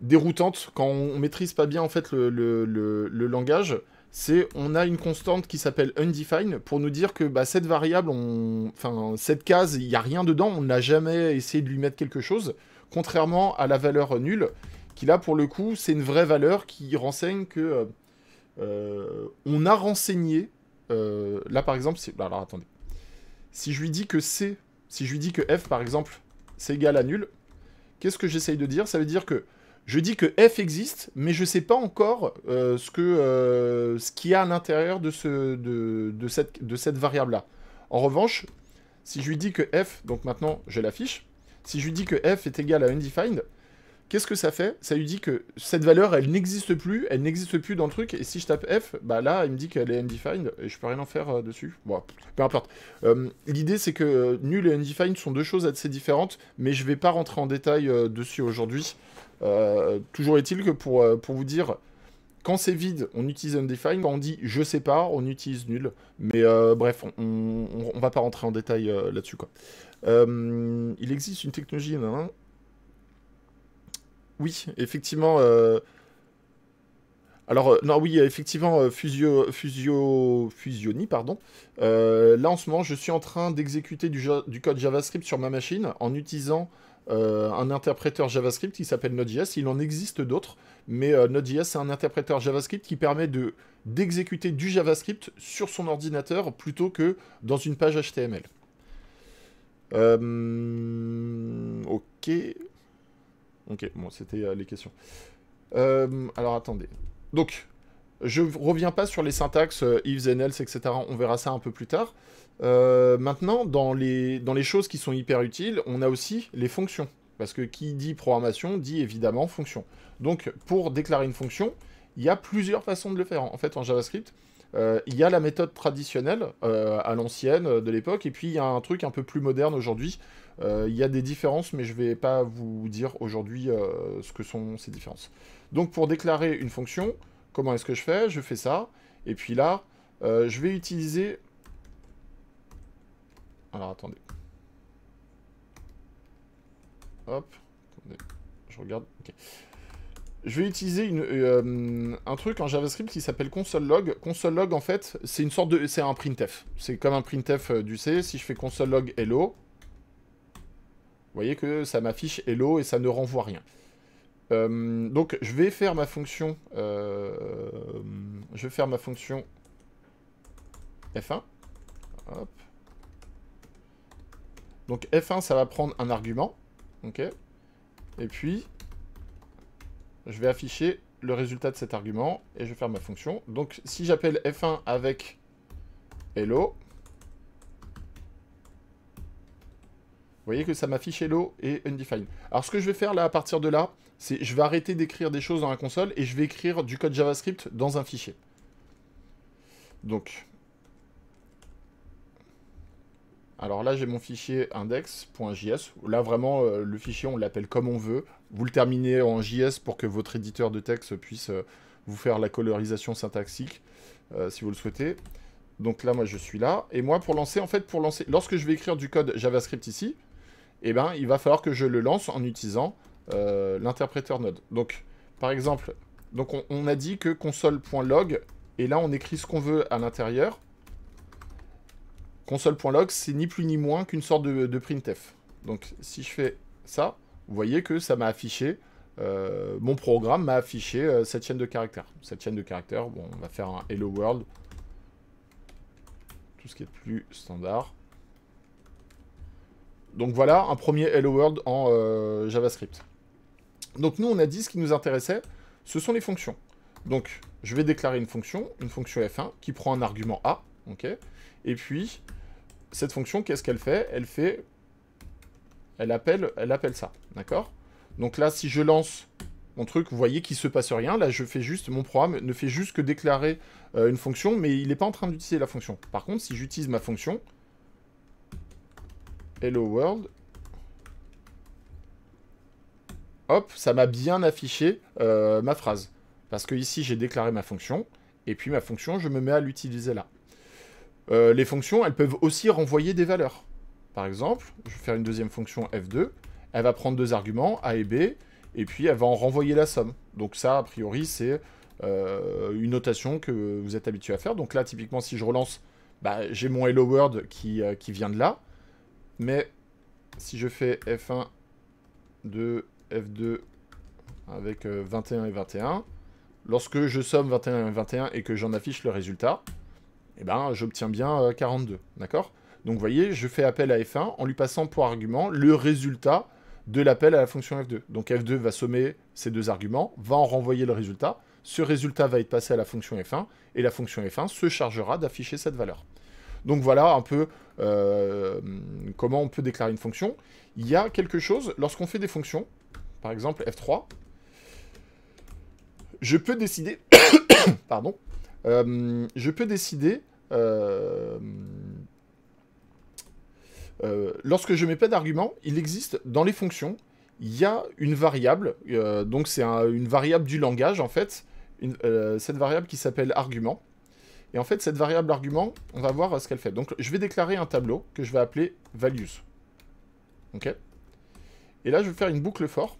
Speaker 1: déroutantes quand on maîtrise pas bien en fait le, le langage c'est on a une constante qui s'appelle undefined pour nous dire que bah, cette variable, enfin cette case, il n'y a rien dedans, on n'a jamais essayé de lui mettre quelque chose, contrairement à la valeur nulle, qui là pour le coup c'est une vraie valeur qui renseigne que euh, euh, on a renseigné. Euh, là par exemple, attendez, si je lui dis que c, si je lui dis que f par exemple, c'est égal à nul, qu'est-ce que j'essaye de dire Ça veut dire que je dis que F existe, mais je ne sais pas encore euh, euh, ce qu'il y a à l'intérieur de, ce, de, de cette, variable-là. En revanche, si je lui dis que F, donc maintenant je l'affiche, si je lui dis que F est égal à undefined, qu'est-ce que ça fait Ça lui dit que cette valeur, elle n'existe plus, elle n'existe plus dans le truc, et si je tape F, bah là, il me dit qu'elle est undefined, et je peux rien en faire euh, dessus. Bon, peu importe. L'idée, c'est que nul et undefined sont deux choses assez différentes, mais je vais pas rentrer en détail dessus aujourd'hui. Euh, toujours est-il que pour, euh, pour vous dire, quand c'est vide, on utilise undefined. Quand on dit je sais pas, on utilise nul. Mais euh, bref, on, on, va pas rentrer en détail là-dessus. il existe une technologie. oui, effectivement. Alors, non, oui, effectivement, fusio, Fusioni, pardon. là, en ce moment, je suis en train d'exécuter du, code JavaScript sur ma machine en utilisant euh, un interpréteur JavaScript qui s'appelle Node.js. Il en existe d'autres, mais euh, Node.js, c'est un interpréteur JavaScript qui permet d'exécuter du JavaScript sur son ordinateur plutôt que dans une page HTML. Euh, ok. Ok, bon, c'était les questions. alors, attendez. Donc, je reviens pas sur les syntaxes ifs and else, etc. On verra ça un peu plus tard. Euh, maintenant, dans les, dans les choses qui sont hyper utiles, on a aussi les fonctions. Parce que qui dit programmation dit évidemment fonction. Donc pour déclarer une fonction, il y a plusieurs façons de le faire. En fait, en JavaScript, euh, il y a la méthode traditionnelle euh, à l'ancienne de l'époque, et puis il y a un truc un peu plus moderne aujourd'hui. il y a des différences, mais je ne vais pas vous dire aujourd'hui ce que sont ces différences. Donc pour déclarer une fonction, comment est-ce que je fais Je fais ça, et puis là, je vais utiliser alors attendez. Hop. Je regarde. Je vais utiliser euh, euh, un truc en JavaScript qui s'appelle console.log. Console.log, en fait, c'est une sorte de, c'est un printf. C'est comme un printf euh, du C. Si je fais console.log hello, vous voyez que ça m'affiche hello et ça ne renvoie rien. donc je vais faire ma fonction, je vais faire ma fonction f1. Hop. Donc F1, ça va prendre un argument. Ok. Et puis, je vais afficher le résultat de cet argument et je vais faire ma fonction. Donc si j'appelle F1 avec hello, vous voyez que ça m'affiche hello et undefined. Alors ce que je vais faire là à partir de là, c'est je vais arrêter d'écrire des choses dans la console et je vais écrire du code JavaScript dans un fichier. Donc, Alors là, j'ai mon fichier index.js. Là, vraiment, euh, le fichier, on l'appelle comme on veut. Vous le terminez en JS pour que votre éditeur de texte puisse euh, vous faire la colorisation syntaxique, euh, si vous le souhaitez. Donc là, moi, je suis là. Et moi, pour lancer, en fait, pour lancer, lorsque je vais écrire du code JavaScript ici, eh ben, il va falloir que je le lance en utilisant l'interpréteur Node. Donc, par exemple, donc on a dit que console.log, et là, on écrit ce qu'on veut à l'intérieur console.log, c'est ni plus ni moins qu'une sorte de, printf. Donc si je fais ça, vous voyez que ça m'a affiché, euh, mon programme m'a affiché euh, cette chaîne de caractères. Cette chaîne de caractères, bon, on va faire un hello world. Tout ce qui est plus standard. Donc voilà, un premier hello world en euh, JavaScript. Donc nous, on a dit ce qui nous intéressait, ce sont les fonctions. Donc, je vais déclarer une fonction, une fonction f1, qui prend un argument a, ok et puis, cette fonction, qu'est-ce qu'elle fait Elle fait... Elle appelle, elle appelle ça, d'accord Donc là, si je lance mon truc, vous voyez qu'il ne se passe rien. Là, je fais juste, mon programme ne fait juste que déclarer euh, une fonction, mais il n'est pas en train d'utiliser la fonction. Par contre, si j'utilise ma fonction, hello world, hop, ça m'a bien affiché euh, ma phrase. Parce que ici, j'ai déclaré ma fonction, et puis ma fonction, je me mets à l'utiliser là. Euh, les fonctions, elles peuvent aussi renvoyer des valeurs. Par exemple, je vais faire une deuxième fonction f2, elle va prendre deux arguments, a et b, et puis elle va en renvoyer la somme. Donc ça, a priori, c'est euh, une notation que vous êtes habitué à faire. Donc là, typiquement, si je relance, bah, j'ai mon hello world qui, euh, qui vient de là, mais si je fais f1, 2, f2 avec 21 et 21, lorsque je somme 21 et 21 et que j'en affiche le résultat, eh ben, j'obtiens bien 42. Euh, d'accord Donc, vous voyez, je fais appel à F1 en lui passant pour argument le résultat de l'appel à la fonction F2. Donc, F2 va sommer ces deux arguments, va en renvoyer le résultat. Ce résultat va être passé à la fonction F1 et la fonction F1 se chargera d'afficher cette valeur. Donc voilà un peu euh, comment on peut déclarer une fonction. Il y a quelque chose, lorsqu'on fait des fonctions, par exemple F3, je peux décider, pardon, euh, je peux décider... Euh, euh, lorsque je mets pas d'argument, il existe dans les fonctions, il y a une variable, donc c'est une variable du langage en fait, cette variable qui s'appelle argument. Et en fait, cette variable argument, on va voir ce qu'elle fait. Donc, je vais déclarer un tableau que je vais appeler values. OK Et là, je vais faire une boucle for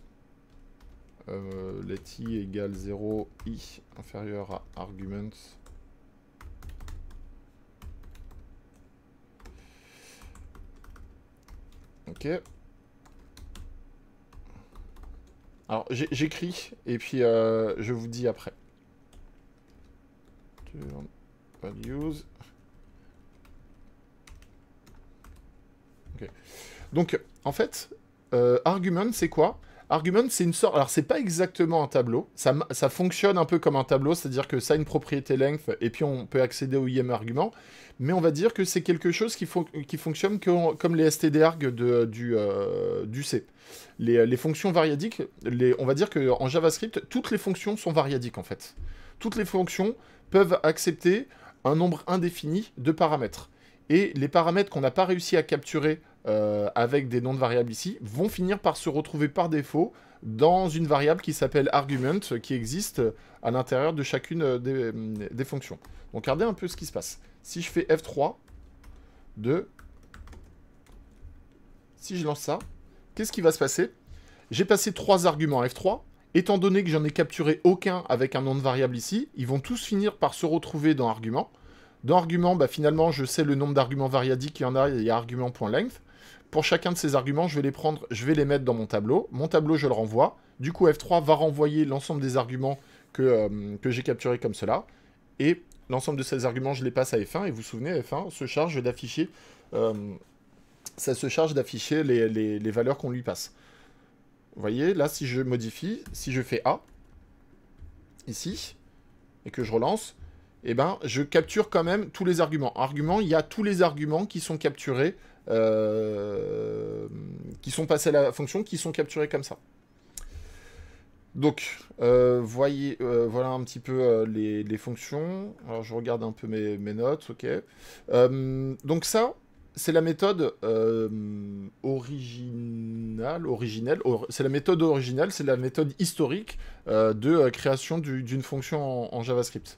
Speaker 1: euh, let i égale 0, i inférieur à arguments Ok. Alors j'écris et puis euh, je vous dis après. Values. Ok. Donc en fait, euh, argument c'est quoi Argument, c'est une sorte. Alors, c'est pas exactement un tableau. Ça, fonctionne un peu comme un tableau, c'est-à-dire que ça a une propriété length, et puis on peut accéder au IM argument. Mais on va dire que c'est quelque chose qui, fonctionne comme les std de, du, euh, du C. Les, fonctions variadiques, on va dire qu'en JavaScript, toutes les fonctions sont variadiques en fait. Toutes les fonctions peuvent accepter un nombre indéfini de paramètres. Et les paramètres qu'on n'a pas réussi à capturer euh, avec des noms de variables ici, vont finir par se retrouver par défaut dans une variable qui s'appelle argument, qui existe à l'intérieur de chacune euh, euh, des, fonctions. Donc regardez un peu ce qui se passe. Si je fais F3 de... Si je lance ça, qu'est-ce qui va se passer J'ai passé trois arguments à F3. Étant donné que j'en ai capturé aucun avec un nom de variable ici, ils vont tous finir par se retrouver dans argument. Dans argument, bah, finalement, je sais le nombre d'arguments variadiques qu'il y en a, il y a argument.length. Pour chacun de ces arguments, je vais les prendre, je vais les mettre dans mon tableau. Mon tableau, je le renvoie. Du coup, F3 va renvoyer l'ensemble des arguments que, euh, que j'ai capturés comme cela. Et l'ensemble de ces arguments, je les passe à F1. Et vous vous souvenez, F1 se charge d'afficher... Euh, ça se charge d'afficher les, valeurs qu'on lui passe. Vous voyez, là, si je modifie, si je fais A, ici, et que je relance, et eh ben, je capture quand même tous les arguments. Arguments, il y a tous les arguments qui sont capturés euh, qui sont passés à la fonction, qui sont capturés comme ça. Donc, euh, voyez, euh, voilà un petit peu les, fonctions. Alors, je regarde un peu mes, notes, ok. donc ça, c'est la méthode originale, originelle. c'est la méthode originale, c'est la méthode historique de création d'une fonction en, en JavaScript.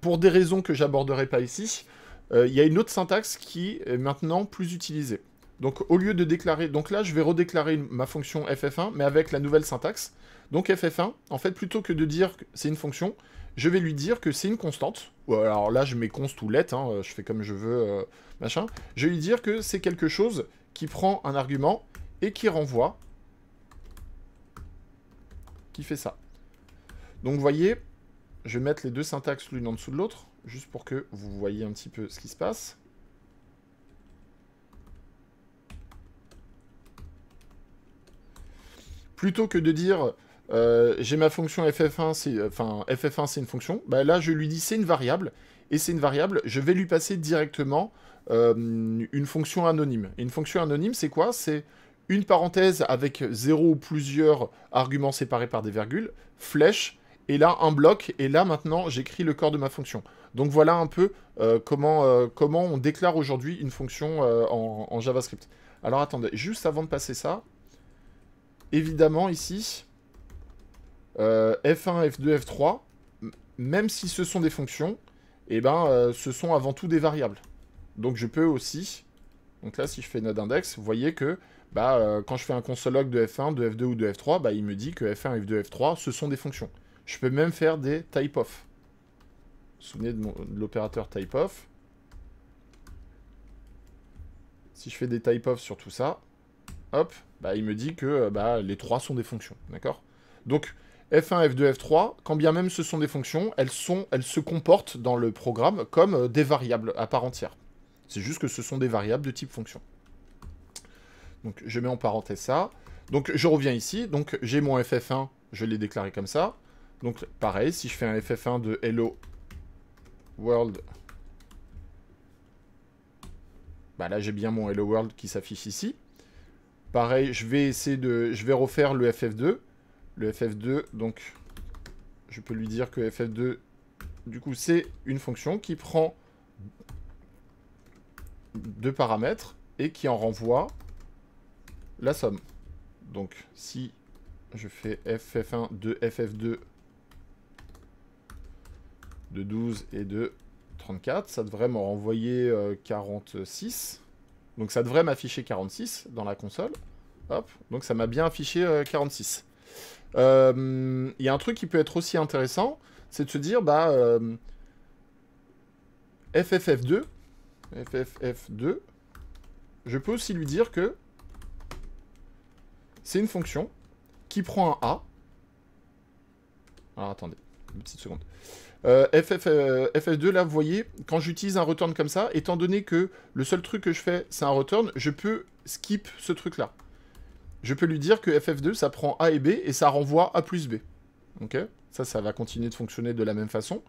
Speaker 1: pour des raisons que j'aborderai pas ici, euh, il y a une autre syntaxe qui est maintenant plus utilisée. Donc au lieu de déclarer, donc là je vais redéclarer ma fonction ff1, mais avec la nouvelle syntaxe. Donc ff1, en fait plutôt que de dire que c'est une fonction, je vais lui dire que c'est une constante. alors là je mets const ou let, hein, euh, je fais comme je veux, euh, machin. Je vais lui dire que c'est quelque chose qui prend un argument et qui renvoie, qui fait ça. Donc vous voyez, je vais mettre les deux syntaxes l'une en dessous de l'autre juste pour que vous voyez un petit peu ce qui se passe. Plutôt que de dire euh, j'ai ma fonction ff1, c'est euh, enfin ff1 c'est une fonction, bah là je lui dis c'est une variable et c'est une variable, je vais lui passer directement euh, une fonction anonyme. Et une fonction anonyme c'est quoi C'est une parenthèse avec zéro ou plusieurs arguments séparés par des virgules, flèche, et là un bloc, et là maintenant j'écris le corps de ma fonction. Donc voilà un peu euh, comment, euh, comment on déclare aujourd'hui une fonction euh, en, JavaScript. Alors attendez, juste avant de passer ça, évidemment ici, F1, F2, F3, même si ce sont des fonctions, eh ben, ce sont avant tout des variables. Donc je peux aussi, donc là si je fais node index, vous voyez que bah, quand je fais un console log de F1, de F2 ou de F3, bah, il me dit que F1, F2, F3, ce sont des fonctions. Je peux même faire des type-off souvenez de, de l'opérateur typeof. Si je fais des typeof sur tout ça, hop, bah, il me dit que euh, bah, les trois sont des fonctions, d'accord Donc, F1, F2, F3, quand bien même ce sont des fonctions, elles, sont, elles se comportent dans le programme comme euh, des variables à part entière. C'est juste que ce sont des variables de type fonction. Donc, je mets en parenthèse ça. Donc, je reviens ici. Donc, j'ai mon FF1, je l'ai déclaré comme ça. Donc, pareil, si je fais un FF1 de hello World. Bah là, j'ai bien mon Hello World qui s'affiche ici. Pareil, je vais essayer de... Je vais refaire le FF2. Le FF2, donc... Je peux lui dire que FF2, du coup, c'est une fonction qui prend deux paramètres et qui en renvoie la somme. Donc, si je fais ff1 de ff2 de 12 et de 34. Ça devrait m'en renvoyer 46. Euh, donc ça devrait m'afficher 46 dans la console. Hop, donc ça m'a bien affiché 46. Euh, euh, il y a un truc qui peut être aussi intéressant, c'est de se dire, bah, FFF2, FFF2, je peux aussi lui dire que c'est une fonction qui prend un A. Alors attendez, une petite seconde. Euh, FF, 2 euh, là, vous voyez, quand j'utilise un return comme ça, étant donné que le seul truc que je fais, c'est un return, je peux skip ce truc-là. Je peux lui dire que FF2, ça prend A et B, et ça renvoie A plus B. Ok Ça, ça va continuer de fonctionner de la même façon.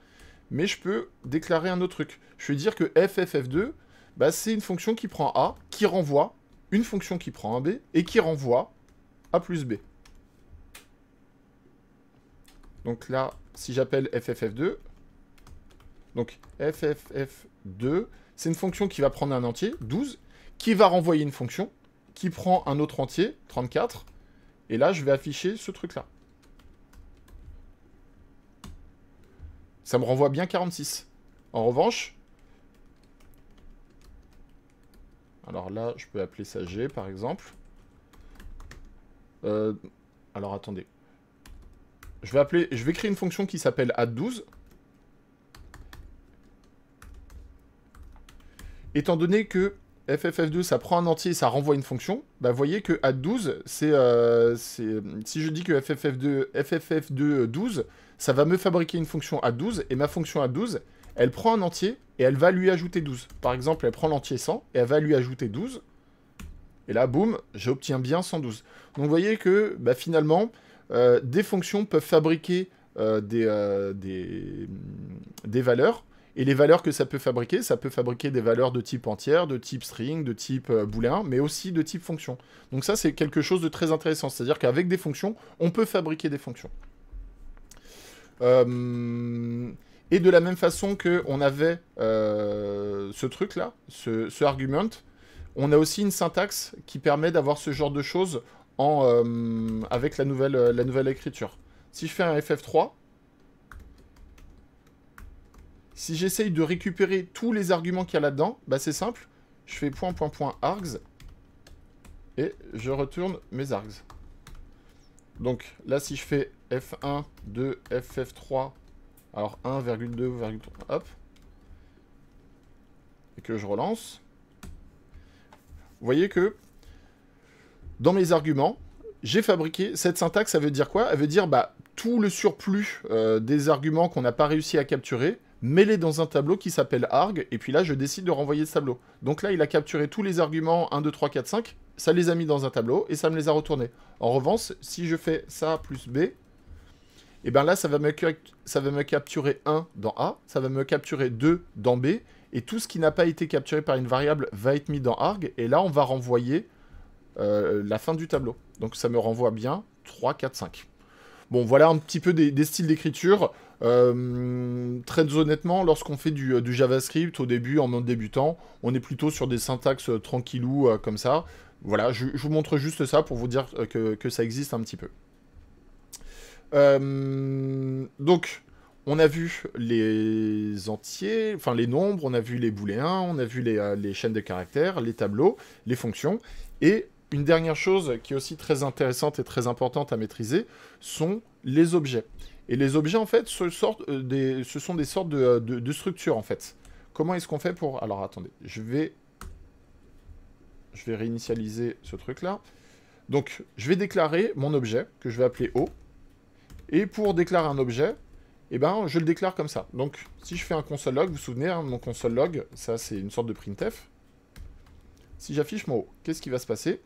Speaker 1: Mais je peux déclarer un autre truc. Je vais dire que FFF2, bah, c'est une fonction qui prend A, qui renvoie une fonction qui prend un B, et qui renvoie A plus B. Donc là, si j'appelle FFF2, donc FFF2, c'est une fonction qui va prendre un entier, 12, qui va renvoyer une fonction, qui prend un autre entier, 34, et là, je vais afficher ce truc-là. Ça me renvoie bien 46. En revanche, alors là, je peux appeler ça G, par exemple. Euh, alors, attendez. Je vais appeler, je vais créer une fonction qui s'appelle add12. Étant donné que FFF2, ça prend un entier et ça renvoie une fonction, bah voyez que add12, euh, c'est... si je dis que FFF2, FFF2 12, ça va me fabriquer une fonction add12, et ma fonction add12, elle prend un entier et elle va lui ajouter 12. Par exemple, elle prend l'entier 100 et elle va lui ajouter 12. Et là, boum, j'obtiens bien 112. Donc vous voyez que bah, finalement, euh, des fonctions peuvent fabriquer euh, euh, des, des, valeurs. Et les valeurs que ça peut fabriquer, ça peut fabriquer des valeurs de type entière, de type string, de type boulin, mais aussi de type fonction. Donc ça, c'est quelque chose de très intéressant. C'est-à-dire qu'avec des fonctions, on peut fabriquer des fonctions. Et de la même façon qu'on avait ce truc-là, ce, ce argument, on a aussi une syntaxe qui permet d'avoir ce genre de choses euh, avec la nouvelle, euh, la nouvelle écriture. Si je fais un FF3, si j'essaye de récupérer tous les arguments qu'il y a là-dedans, bah c'est simple. Je fais point, point, args. Et je retourne mes args. Donc là, si je fais F1, 2, FF3, alors 1,2, hop. Et que je relance. Vous voyez que dans mes arguments, j'ai fabriqué cette syntaxe, ça veut dire quoi Elle veut dire bah, tout le surplus euh, des arguments qu'on n'a pas réussi à capturer, mets-les dans un tableau qui s'appelle arg, et puis là je décide de renvoyer ce tableau. Donc là il a capturé tous les arguments 1, 2, 3, 4, 5, ça les a mis dans un tableau, et ça me les a retournés. En revanche, si je fais ça plus B, et eh ben là ça va, me, ça va me capturer 1 dans A, ça va me capturer 2 dans B, et tout ce qui n'a pas été capturé par une variable va être mis dans arg, et là on va renvoyer euh, la fin du tableau. Donc ça me renvoie bien 3, 4, 5. Bon, voilà un petit peu des, styles d'écriture. Euh, très honnêtement, lorsqu'on fait du, JavaScript au début, en mode débutant, on est plutôt sur des syntaxes euh, tranquillou comme ça. Voilà, je, vous montre juste ça pour vous dire que, ça existe un petit peu. donc, on a vu les entiers, enfin les nombres, on a vu les booléens, on a vu les, les chaînes de caractères, les tableaux, les fonctions. Et une dernière chose qui est aussi très intéressante et très importante à maîtriser sont les objets. Et les objets, en fait, euh, ce, sont des sortes euh, de, structures, en fait. Comment est-ce qu'on fait pour... Alors, attendez, je vais... Je vais réinitialiser ce truc-là. Donc, je vais déclarer mon objet, que je vais appeler O. Et pour déclarer un objet, eh ben, je le déclare comme ça. Donc, si je fais un console log, vous vous souvenez, hein, mon console log, ça, c'est une sorte de printf. Si j'affiche mon O, qu'est-ce qui va se passer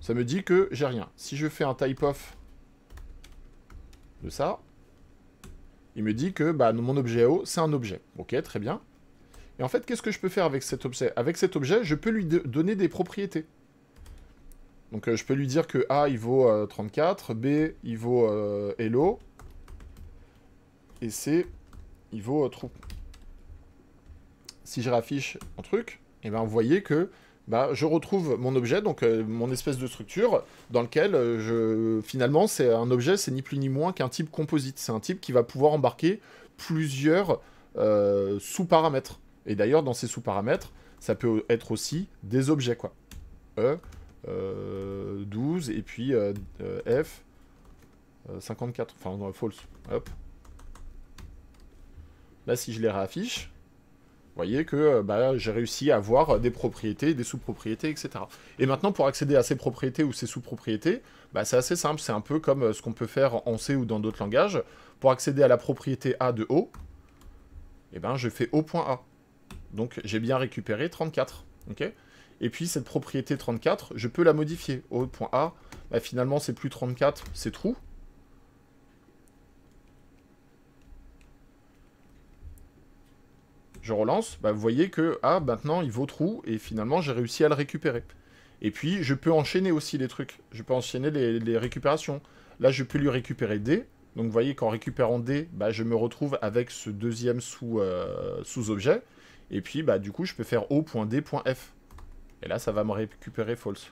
Speaker 1: ça me dit que j'ai rien. Si je fais un type-off de ça, il me dit que bah, mon objet o c'est un objet. Ok, très bien. Et en fait, qu'est-ce que je peux faire avec cet objet Avec cet objet, je peux lui donner des propriétés. Donc euh, je peux lui dire que A, il vaut 34, euh, B, il vaut hello, euh, et C, il vaut troupe. Si je raffiche un truc, et eh ben, vous voyez que bah, je retrouve mon objet, donc euh, mon espèce de structure, dans lequel euh, je, finalement, c'est un objet, c'est ni plus ni moins qu'un type composite. C'est un type qui va pouvoir embarquer plusieurs euh, sous-paramètres. Et d'ailleurs, dans ces sous-paramètres, ça peut être aussi des objets, quoi. E, 12, et puis F, 54, enfin, false. Hop. Là, si je les réaffiche, voyez que euh, bah, j'ai réussi à avoir euh, des propriétés, des sous-propriétés, etc. Et maintenant, pour accéder à ces propriétés ou ces sous-propriétés, bah, c'est assez simple. C'est un peu comme euh, ce qu'on peut faire en C ou dans d'autres langages. Pour accéder à la propriété A de O, eh ben, je fais O.A. Donc j'ai bien récupéré 34. ok et puis cette propriété 34, je peux la modifier. O.A, bah, finalement c'est plus 34, c'est true. je relance, bah, vous voyez que, ah, maintenant, il vaut trou, et finalement, j'ai réussi à le récupérer. Et puis, je peux enchaîner aussi les trucs. Je peux enchaîner les, récupérations. Là, je peux lui récupérer D. Donc, vous voyez qu'en récupérant D, bah, je me retrouve avec ce deuxième euh, sous-objet. et puis, bah, du coup, je peux faire O.D.F. Et là, ça va me récupérer false.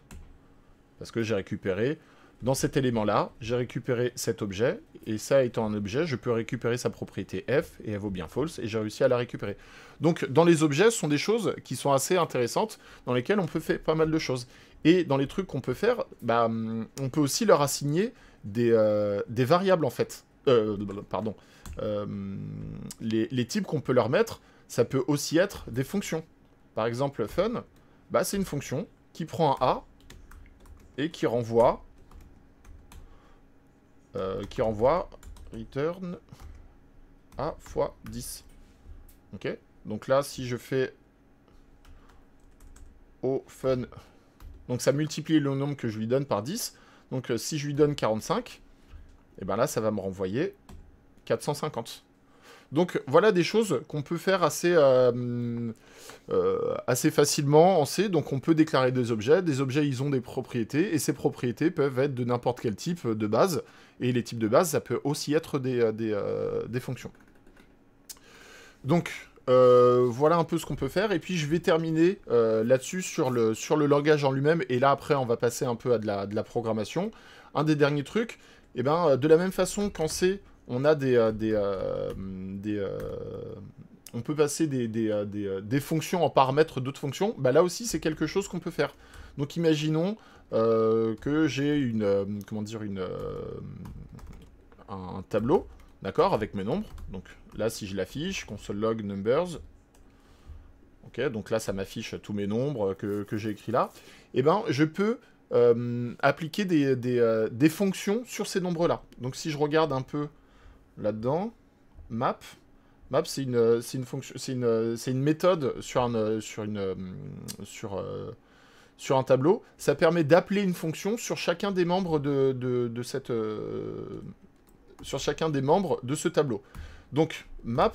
Speaker 1: Parce que j'ai récupéré dans cet élément-là, j'ai récupéré cet objet, et ça étant un objet, je peux récupérer sa propriété F, et elle vaut bien false, et j'ai réussi à la récupérer. Donc dans les objets, ce sont des choses qui sont assez intéressantes, dans lesquelles on peut faire pas mal de choses. Et dans les trucs qu'on peut faire, bah, hum, on peut aussi leur assigner des, euh, des variables, en fait. Euh, pardon. Euh, les, types qu'on peut leur mettre, ça peut aussi être des fonctions. Par exemple, fun, bah, c'est une fonction qui prend un A, et qui renvoie euh, qui renvoie « return à fois 10. Ok Donc là, si je fais au fun, donc ça multiplie le nombre que je lui donne par 10. Donc euh, si je lui donne 45, et eh ben là, ça va me renvoyer 450. Donc voilà des choses qu'on peut faire assez, euh, assez facilement en C. Donc on peut déclarer des objets. Des objets, ils ont des propriétés. Et ces propriétés peuvent être de n'importe quel type de base. Et les types de base, ça peut aussi être des, euh, euh, des, fonctions. Donc, euh, voilà un peu ce qu'on peut faire. Et puis, je vais terminer là-dessus sur le, sur le langage en lui-même. Et là, après, on va passer un peu à de la, programmation. Un des derniers trucs, eh ben, de la même façon qu'en C, on a des... on peut passer des, fonctions en paramètres d'autres fonctions, bah là aussi c'est quelque chose qu'on peut faire. Donc imaginons, euh, que j'ai une, euh, comment dire, une, euh, un tableau, d'accord, avec mes nombres. Donc là, si je l'affiche, console log numbers, ok, donc là, ça m'affiche tous mes nombres que, j'ai écrit là. Et eh ben, je peux appliquer des, fonctions sur ces nombres-là. Donc si je regarde un peu là-dedans, map, map c'est une, une, une, une méthode sur, un, sur, une, sur, sur un tableau, ça permet d'appeler une fonction sur chacun des membres de, cette... Euh, sur chacun des membres de ce tableau. Donc, map,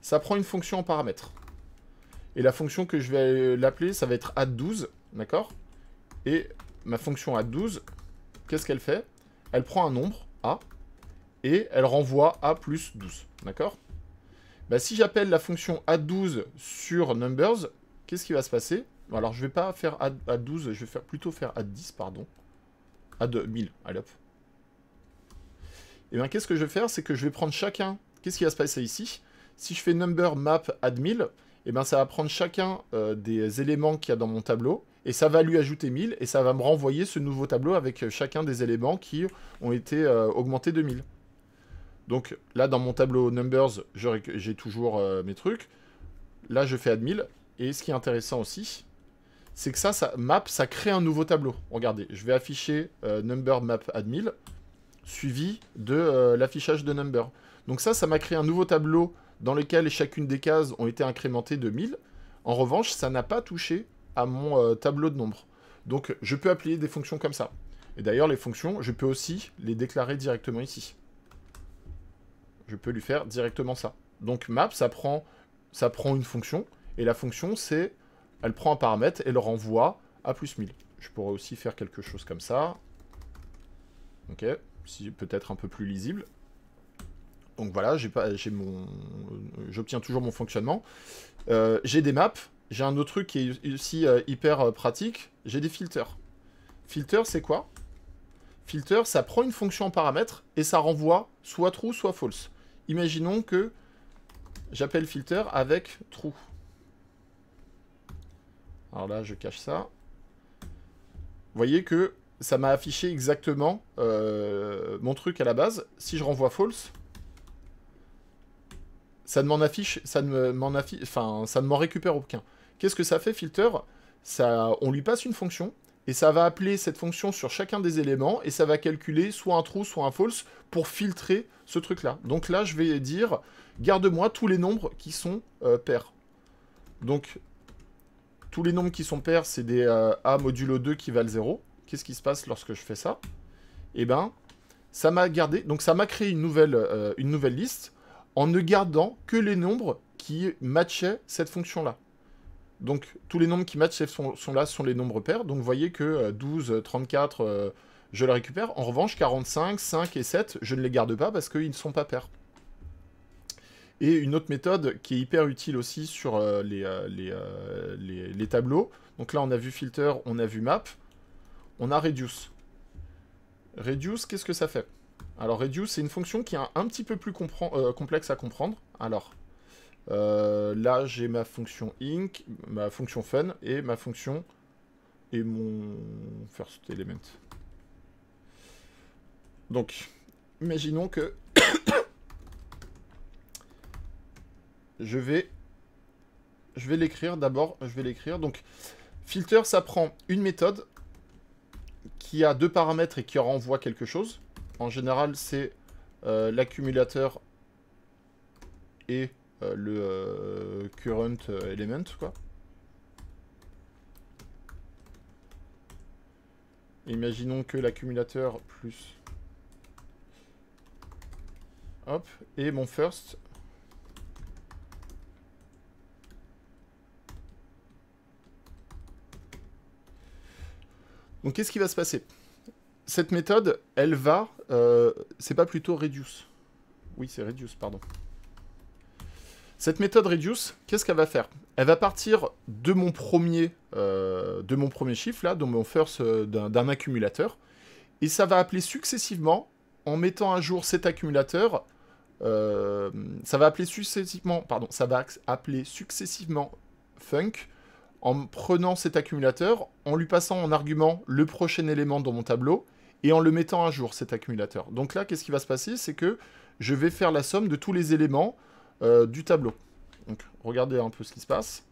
Speaker 1: ça prend une fonction en paramètre. Et la fonction que je vais l'appeler, ça va être add12, d'accord Et ma fonction add12, qu'est-ce qu'elle fait Elle prend un nombre, a, et elle renvoie a plus 12, d'accord bah, Si j'appelle la fonction add12 sur numbers, qu'est-ce qui va se passer alors, je vais pas faire à, 12, je vais faire, plutôt faire à 10, pardon. À 1000, allez hop. Et eh bien, qu'est-ce que je vais faire C'est que je vais prendre chacun. Qu'est-ce qui va se passer ici Si je fais number map add 1000, et eh bien, ça va prendre chacun euh, des éléments qu'il y a dans mon tableau. Et ça va lui ajouter 1000, et ça va me renvoyer ce nouveau tableau avec euh, chacun des éléments qui ont été euh, augmentés de 1000. Donc là, dans mon tableau Numbers, j'ai toujours mes trucs. Là, je fais Add 1000. Et ce qui est intéressant aussi, c'est que ça, ça, map, ça crée un nouveau tableau. Regardez, je vais afficher euh, number map 1000. suivi de euh, l'affichage de number. Donc ça, ça m'a créé un nouveau tableau dans lequel chacune des cases ont été incrémentées de 1000. En revanche, ça n'a pas touché à mon euh, tableau de nombre. Donc je peux appeler des fonctions comme ça. Et d'ailleurs, les fonctions, je peux aussi les déclarer directement ici. Je peux lui faire directement ça. Donc map, ça prend, ça prend une fonction, et la fonction, c'est elle prend un paramètre et le renvoie à plus 1000. Je pourrais aussi faire quelque chose comme ça. Ok, si, peut-être un peu plus lisible. Donc voilà, j'obtiens toujours mon fonctionnement. Euh, j'ai des maps, j'ai un autre truc qui est aussi euh, hyper euh, pratique, j'ai des filters. Filter, c'est quoi Filter, ça prend une fonction en paramètre et ça renvoie soit true, soit false. Imaginons que j'appelle filter avec true. Alors là, je cache ça. Vous voyez que ça m'a affiché exactement euh, mon truc à la base. Si je renvoie false, ça ne m'en ça ne m'en enfin, ça ne m'en récupère aucun. Qu'est-ce que ça fait, filter ça, On lui passe une fonction et ça va appeler cette fonction sur chacun des éléments et ça va calculer soit un true, soit un false pour filtrer ce truc-là. Donc là, je vais dire, garde-moi tous les nombres qui sont euh, pairs. Donc tous les nombres qui sont pairs, c'est des euh, A modulo 2 qui valent 0. Qu'est-ce qui se passe lorsque je fais ça Eh bien, ça m'a gardé... Donc ça m'a créé une nouvelle, euh, une nouvelle liste en ne gardant que les nombres qui matchaient cette fonction-là. Donc tous les nombres qui matchent sont sont là sont les nombres pairs. Donc vous voyez que 12, euh, 34, je les récupère. En revanche, 45, 5 et 7, je ne les garde pas parce qu'ils ne sont pas pairs. Et une autre méthode qui est hyper utile aussi sur les, les, tableaux. Donc là, on a vu filter, on a vu map. On a reduce. Reduce, qu'est-ce que ça fait Alors reduce, c'est une fonction qui est un, un petit peu plus complexe à comprendre. Alors, là, j'ai ma fonction inc, ma fonction fun et ma fonction... et mon first element. Donc, imaginons que je vais, je vais l'écrire d'abord. Je vais l'écrire. Donc, filter, ça prend une méthode qui a deux paramètres et qui renvoie quelque chose. En général, c'est euh, l'accumulateur et euh, le euh, current element, quoi. Imaginons que l'accumulateur plus... Hop, et mon first, Donc qu'est-ce qui va se passer Cette méthode, elle va... Euh, c'est pas plutôt reduce. Oui, c'est reduce, pardon. Cette méthode reduce, qu'est-ce qu'elle va faire Elle va partir de mon premier, euh, de mon premier chiffre, là, de mon first euh, d'un accumulateur, et ça va appeler successivement, en mettant à jour cet accumulateur, ça va appeler successivement, pardon, ça va appeler successivement funk, en prenant cet accumulateur, en lui passant en argument le prochain élément dans mon tableau, et en le mettant à jour, cet accumulateur. Donc là, qu'est-ce qui va se passer C'est que je vais faire la somme de tous les éléments euh, du tableau. Donc, regardez un peu ce qui se passe.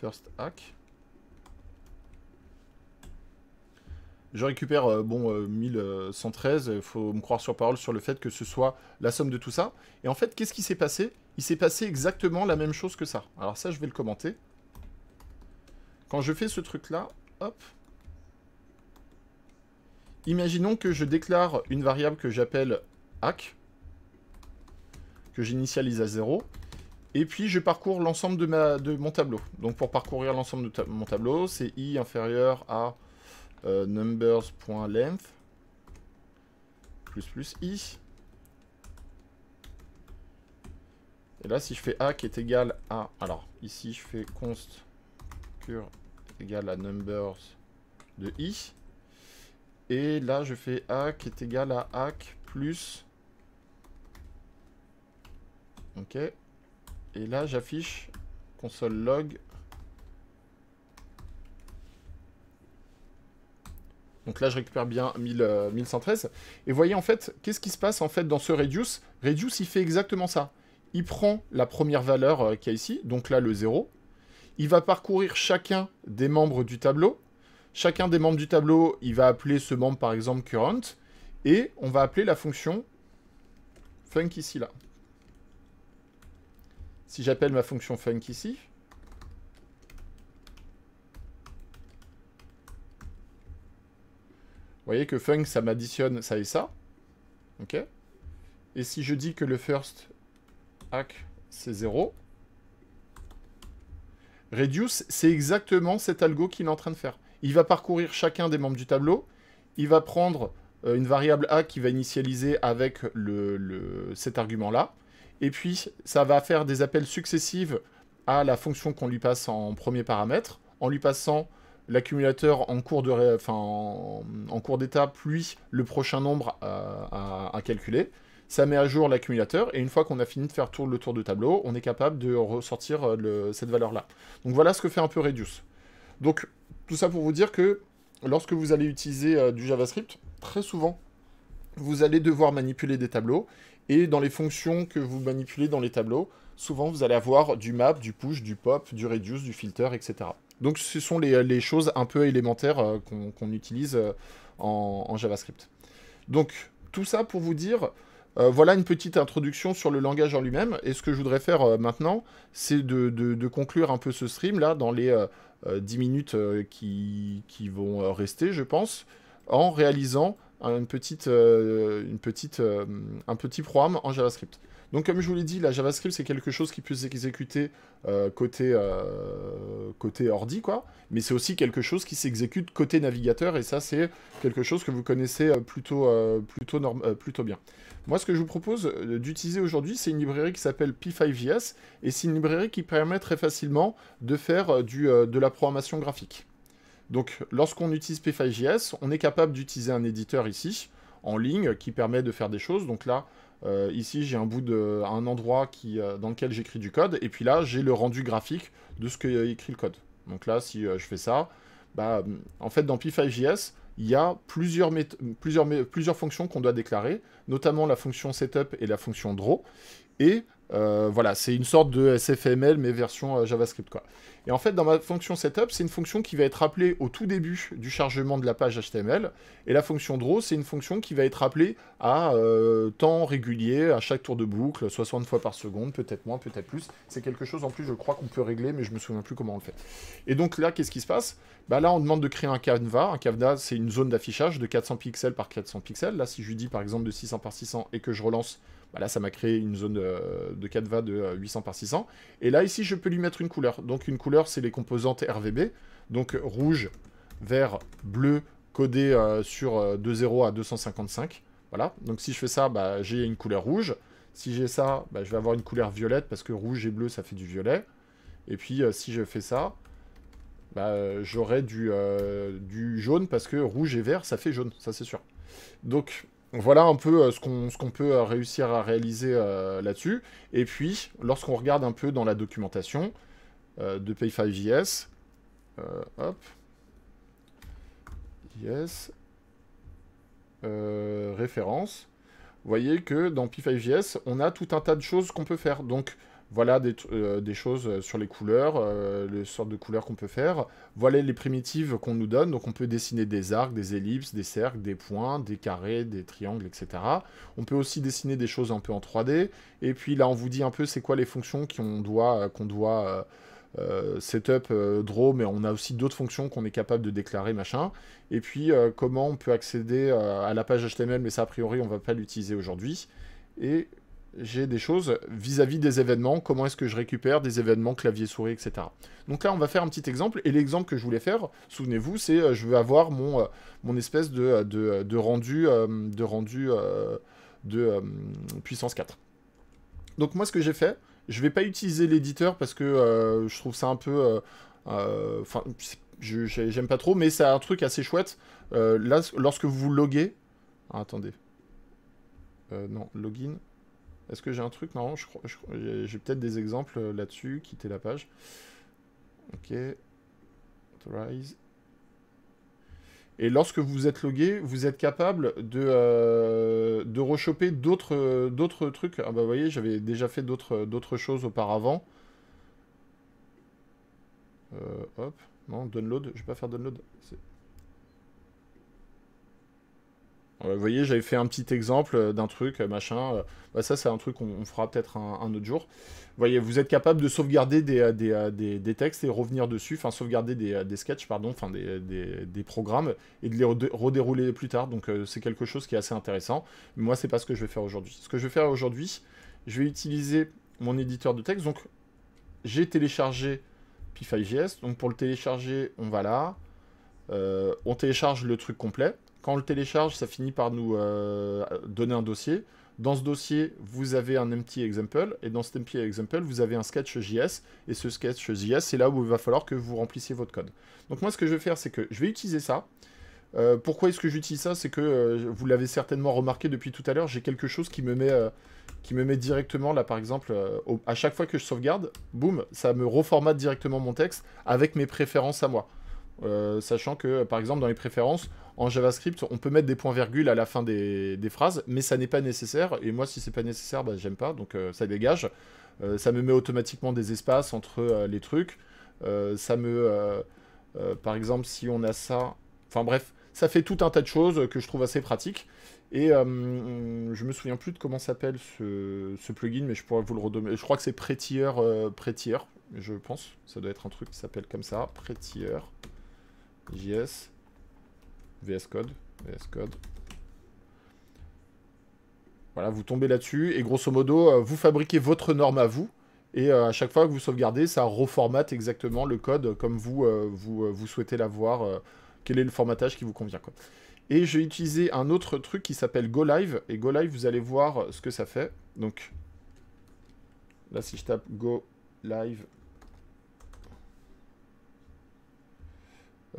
Speaker 1: First hack. Je récupère, euh, bon, 1113, euh, il faut me croire sur parole sur le fait que ce soit la somme de tout ça. Et en fait, qu'est-ce qui s'est passé Il s'est passé exactement la même chose que ça. Alors ça, je vais le commenter. Quand je fais ce truc-là, hop. Imaginons que je déclare une variable que j'appelle hack, que j'initialise à 0, et puis je parcours l'ensemble de, mon tableau. Donc pour parcourir l'ensemble de mon tableau, c'est i inférieur à euh, numbers.length plus plus i. Et là, si je fais hack est égal à... Alors, ici, je fais const cure égal à numbers de i. Et là, je fais hack est égal à hack plus... Ok. Et là, j'affiche console log. Donc là, je récupère bien 1113. Euh, Et voyez, en fait, qu'est-ce qui se passe en fait dans ce reduce Reduce, il fait exactement ça. Il prend la première valeur qui euh, qu'il y a ici, donc là, le 0. Il va parcourir chacun des membres du tableau. Chacun des membres du tableau, il va appeler ce membre par exemple current. Et on va appeler la fonction func ici là. Si j'appelle ma fonction func ici, Vous voyez que func, ça m'additionne ça et ça. OK Et si je dis que le first hack, c'est 0, Reduce, c'est exactement cet algo qu'il est en train de faire. Il va parcourir chacun des membres du tableau, il va prendre euh, une variable A qui va initialiser avec cet argument-là, et puis ça va faire des appels successifs à la fonction qu'on lui passe en premier paramètre, en lui passant l'accumulateur en cours d'état, puis en, le prochain nombre à calculer ça met à jour l'accumulateur, et une fois qu'on a fini de faire tour, le tour de tableau, on est capable de ressortir euh, cette valeur-là. Donc voilà ce que fait un peu Reduce. Donc tout ça pour vous dire que lorsque vous allez utiliser euh, du JavaScript, très souvent, vous allez devoir manipuler des tableaux, et dans les fonctions que vous manipulez dans les tableaux, souvent vous allez avoir du map, du push, du pop, du reduce, du filter, etc. Donc ce sont les, choses un peu élémentaires euh, qu'on utilise en, JavaScript. Donc tout ça pour vous dire, euh, voilà une petite introduction sur le langage en lui-même. Et ce que je voudrais faire euh, maintenant, c'est de, conclure un peu ce stream là dans les 10 euh, minutes qui, vont rester, je pense, en réalisant petite, un petit programme en JavaScript. Donc comme je vous l'ai dit, la JavaScript c'est quelque chose qui peut s'exécuter côté, ordi, quoi. Mais c'est aussi quelque chose qui s'exécute côté navigateur, et ça c'est quelque chose que vous connaissez plutôt, plutôt, plutôt bien. Moi, ce que je vous propose euh, d'utiliser aujourd'hui, c'est une librairie qui s'appelle P5JS, e et c'est une librairie qui permet très facilement de faire euh, euh, de la programmation graphique. Donc, lorsqu'on utilise P5JS, e on est capable d'utiliser un éditeur ici, en ligne, qui permet de faire des choses. Donc là, ici, j'ai un bout de, un endroit dans lequel j'écris du code, et puis là, j'ai le rendu graphique de ce que écrit le code. Donc là, si je fais ça, bah, en fait, dans P5JS, il y a plusieurs, plusieurs, plusieurs fonctions qu'on doit déclarer, notamment la fonction setup et la fonction draw. Et euh, voilà, c'est une sorte de SFML, mais version euh, JavaScript. Quoi. Et en fait, dans ma fonction setup, c'est une fonction qui va être appelée au tout début du chargement de la page HTML. Et la fonction draw, c'est une fonction qui va être appelée à euh, temps régulier, à chaque tour de boucle, 60 fois par seconde, peut-être moins, peut-être plus. C'est quelque chose, en plus, je crois qu'on peut régler, mais je me souviens plus comment on le fait. Et donc là, qu'est-ce qui se passe bah Là, on demande de créer un canevas. Un canevas, c'est une zone d'affichage de 400 pixels par 400 pixels. Là, si je dis, par exemple, de 600 par 600 et que je relance bah, là, ça m'a créé une zone euh, de, 4 va de 800 euh, par 600. Et là, ici, je peux lui mettre une couleur. Donc, une couleur, c'est les composantes RVB. Donc, rouge, vert, bleu, codé euh, sur 2 0 à 255. Voilà. Donc, si je fais ça, bah, j'ai une couleur rouge. Si j'ai ça, bah, je vais avoir une couleur violette parce que rouge et bleu, ça fait du violet. Et puis, si je fais ça, bah, j'aurai du, du jaune parce que rouge et vert, ça fait jaune, ça c'est sûr. Donc, voilà un peu euh, ce qu'on peut euh, réussir à réaliser euh, là-dessus. Et puis, lorsqu'on regarde un peu dans la documentation de Pay5JS, hop, yes, référence, vous voyez que dans Pay5JS, on a tout un tas de choses qu'on peut faire. Donc, voilà des, euh, choses euh, sur les couleurs, euh, les sortes de couleurs qu'on peut faire. Voilà les primitives qu'on nous donne. Donc on peut dessiner des arcs, des ellipses, des cercles, des points, des carrés, des triangles, etc. On peut aussi dessiner des choses un peu en 3D. Et puis là, on vous dit un peu c'est quoi les fonctions qu'on doit... qu'on doit setup draw, mais on a aussi d'autres fonctions qu'on est capable de déclarer, machin. Et puis, comment on peut accéder à la page HTML, mais ça, a priori, on va pas l'utiliser aujourd'hui. Et j'ai des choses vis-à-vis des événements, comment est-ce que je récupère des événements clavier-souris, etc. Donc là, on va faire un petit exemple, et l'exemple que je voulais faire, souvenez-vous, c'est euh, je veux avoir mon, euh, mon espèce de, euh, de, rendu, de, rendu de puissance 4. Donc moi, ce que j'ai fait, je ne vais pas utiliser l'éditeur parce que je trouve ça un peu... Enfin, j'aime pas trop, mais c'est un truc assez chouette. là, lorsque vous loguez... attendez. non, login est-ce que j'ai un truc Non, J'ai peut-être des exemples euh, là-dessus. Quitter la page. Ok. Authorize. Et lorsque vous êtes logué, vous êtes capable de, euh, de rechoper d'autres euh, d'autres trucs. Ah bah vous voyez, j'avais déjà fait d'autres choses auparavant. hop, non, download, je vais pas faire download. Euh, vous voyez, j'avais fait un petit exemple euh, d'un truc, euh, machin. Bah, ça, c'est un truc qu'on fera peut-être un, autre jour. Vous voyez, vous êtes capable de sauvegarder des, textes et revenir dessus, enfin sauvegarder des, sketchs, pardon, enfin des, programmes et de les redérouler plus tard. Donc c'est quelque chose qui est assez intéressant. Mais moi, c'est pas ce que je vais faire aujourd'hui. Ce que je vais faire aujourd'hui, je vais utiliser mon éditeur de texte. Donc j'ai téléchargé P5JS. Donc pour le télécharger, on va là. on télécharge le truc complet. Quand on le télécharge, ça finit par nous euh, donner un dossier. Dans ce dossier, vous avez un empty example, et dans cet empty example, vous avez un sketch JS, et ce sketch JS, c'est là où il va falloir que vous remplissiez votre code. Donc moi, ce que je vais faire, c'est que je vais utiliser ça. Euh, pourquoi est-ce que j'utilise ça C'est que, euh, vous l'avez certainement remarqué depuis tout à l'heure, j'ai quelque chose qui me met... qui me met directement là par exemple à chaque fois que je sauvegarde, boum, ça me reformate directement mon texte avec mes préférences à moi. sachant que par exemple dans les préférences, en JavaScript, on peut mettre des points-virgules à la fin des, phrases, mais ça n'est pas nécessaire. Et moi, si c'est pas nécessaire, bah, j'aime pas, donc euh, ça dégage. Euh, ça me met automatiquement des espaces entre euh, les trucs. ça me, par exemple, si on a ça, enfin bref, ça fait tout un tas de choses que je trouve assez pratiques. Et je me souviens plus de comment s'appelle ce, plugin, mais je pourrais vous le redonner. Je crois que c'est Prettier, Prettier, je pense. Ça doit être un truc qui s'appelle comme ça, Prettier JS. VS Code, Code. Voilà, vous tombez là-dessus et grosso modo, euh, vous fabriquez votre norme à vous. Et euh, à chaque fois que vous sauvegardez, ça reformate exactement le code comme vous, euh, vous, souhaitez l'avoir. quel est le formatage qui vous convient. Quoi. Et j'ai utilisé un autre truc qui s'appelle GoLive. Et GoLive, vous allez voir ce que ça fait. Donc, là, si je tape GoLive...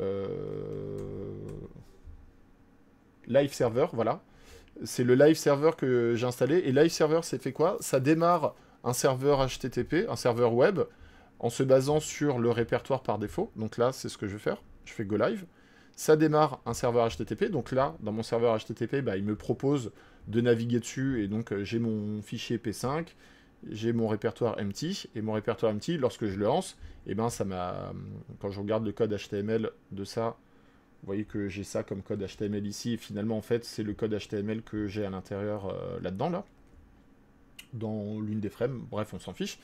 Speaker 1: Euh, live server, voilà. C'est le live server que j'ai installé. Et live server, c'est fait quoi Ça démarre un serveur HTTP, un serveur web, en se basant sur le répertoire par défaut. Donc là, c'est ce que je vais faire. Je fais go live. Ça démarre un serveur HTTP. Donc là, dans mon serveur HTTP, bah, il me propose de naviguer dessus. Et donc, euh, j'ai mon fichier P5 j'ai mon répertoire empty, et mon répertoire empty, lorsque je le lance, et eh ben ça m'a. Quand je regarde le code HTML de ça, vous voyez que j'ai ça comme code HTML ici, et finalement, en fait, c'est le code HTML que j'ai à l'intérieur euh, là-dedans, là, dans l'une des frames, bref, on s'en fiche.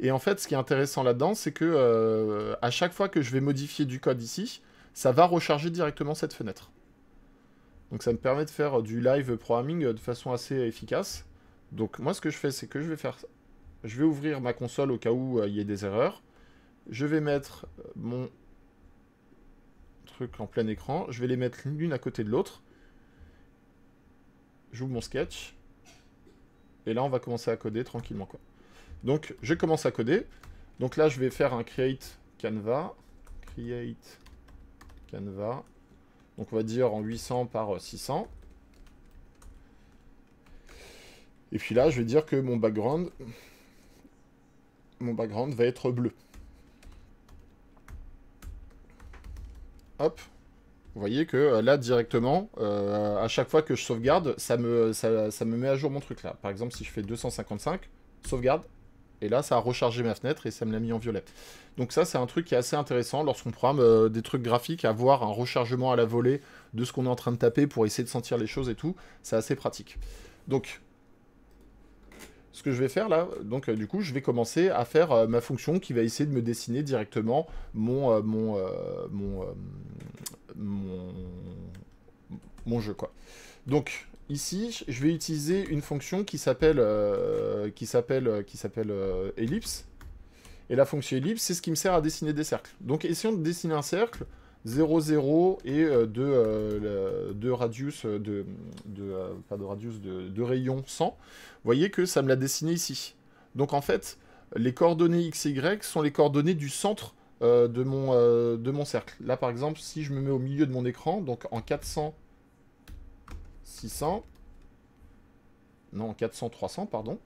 Speaker 1: Et en fait, ce qui est intéressant là-dedans, c'est que euh, à chaque fois que je vais modifier du code ici, ça va recharger directement cette fenêtre. Donc ça me permet de faire du live programming de façon assez efficace. Donc moi, ce que je fais, c'est que je vais faire... Je vais ouvrir ma console au cas où euh, il y ait des erreurs. Je vais mettre mon truc en plein écran. Je vais les mettre l'une à côté de l'autre. J'ouvre mon sketch. Et là, on va commencer à coder tranquillement. Quoi. Donc, je commence à coder. Donc là, je vais faire un create canva. Create canva. Donc, on va dire en 800 par 600. Euh, Et puis là, je vais dire que mon background, mon background va être bleu. vous voyez que euh, là directement, euh, à chaque fois que je sauvegarde, ça me, ça, me met à jour mon truc là. Par exemple, si je fais 255, sauvegarde, et là ça a rechargé ma fenêtre et ça me l'a mis en violet. Donc ça c'est un truc qui est assez intéressant lorsqu'on programme euh, des trucs graphiques, avoir un rechargement à la volée de ce qu'on est en train de taper pour essayer de sentir les choses et tout, c'est assez pratique. Donc ce que je vais faire là, donc euh, du coup, je vais commencer à faire euh, ma fonction qui va essayer de me dessiner directement mon, euh, mon, mon, jeu, quoi. Donc, ici, je vais utiliser une fonction qui s'appelle qui s'appelle qui s'appelle ellipse. Et la fonction ellipse, c'est ce qui me sert à dessiner des cercles. Donc, essayons de dessiner un cercle 0, 0 et euh, de, euh, euh, de radius, de, de, radius de, rayon 100, vous voyez que ça me l'a dessiné ici. Donc en fait, les coordonnées x et y sont les coordonnées du centre de, mon, de mon cercle. Là, par exemple, si je me mets au milieu de mon écran, donc en 400, 600, non, 400, 300, pardon,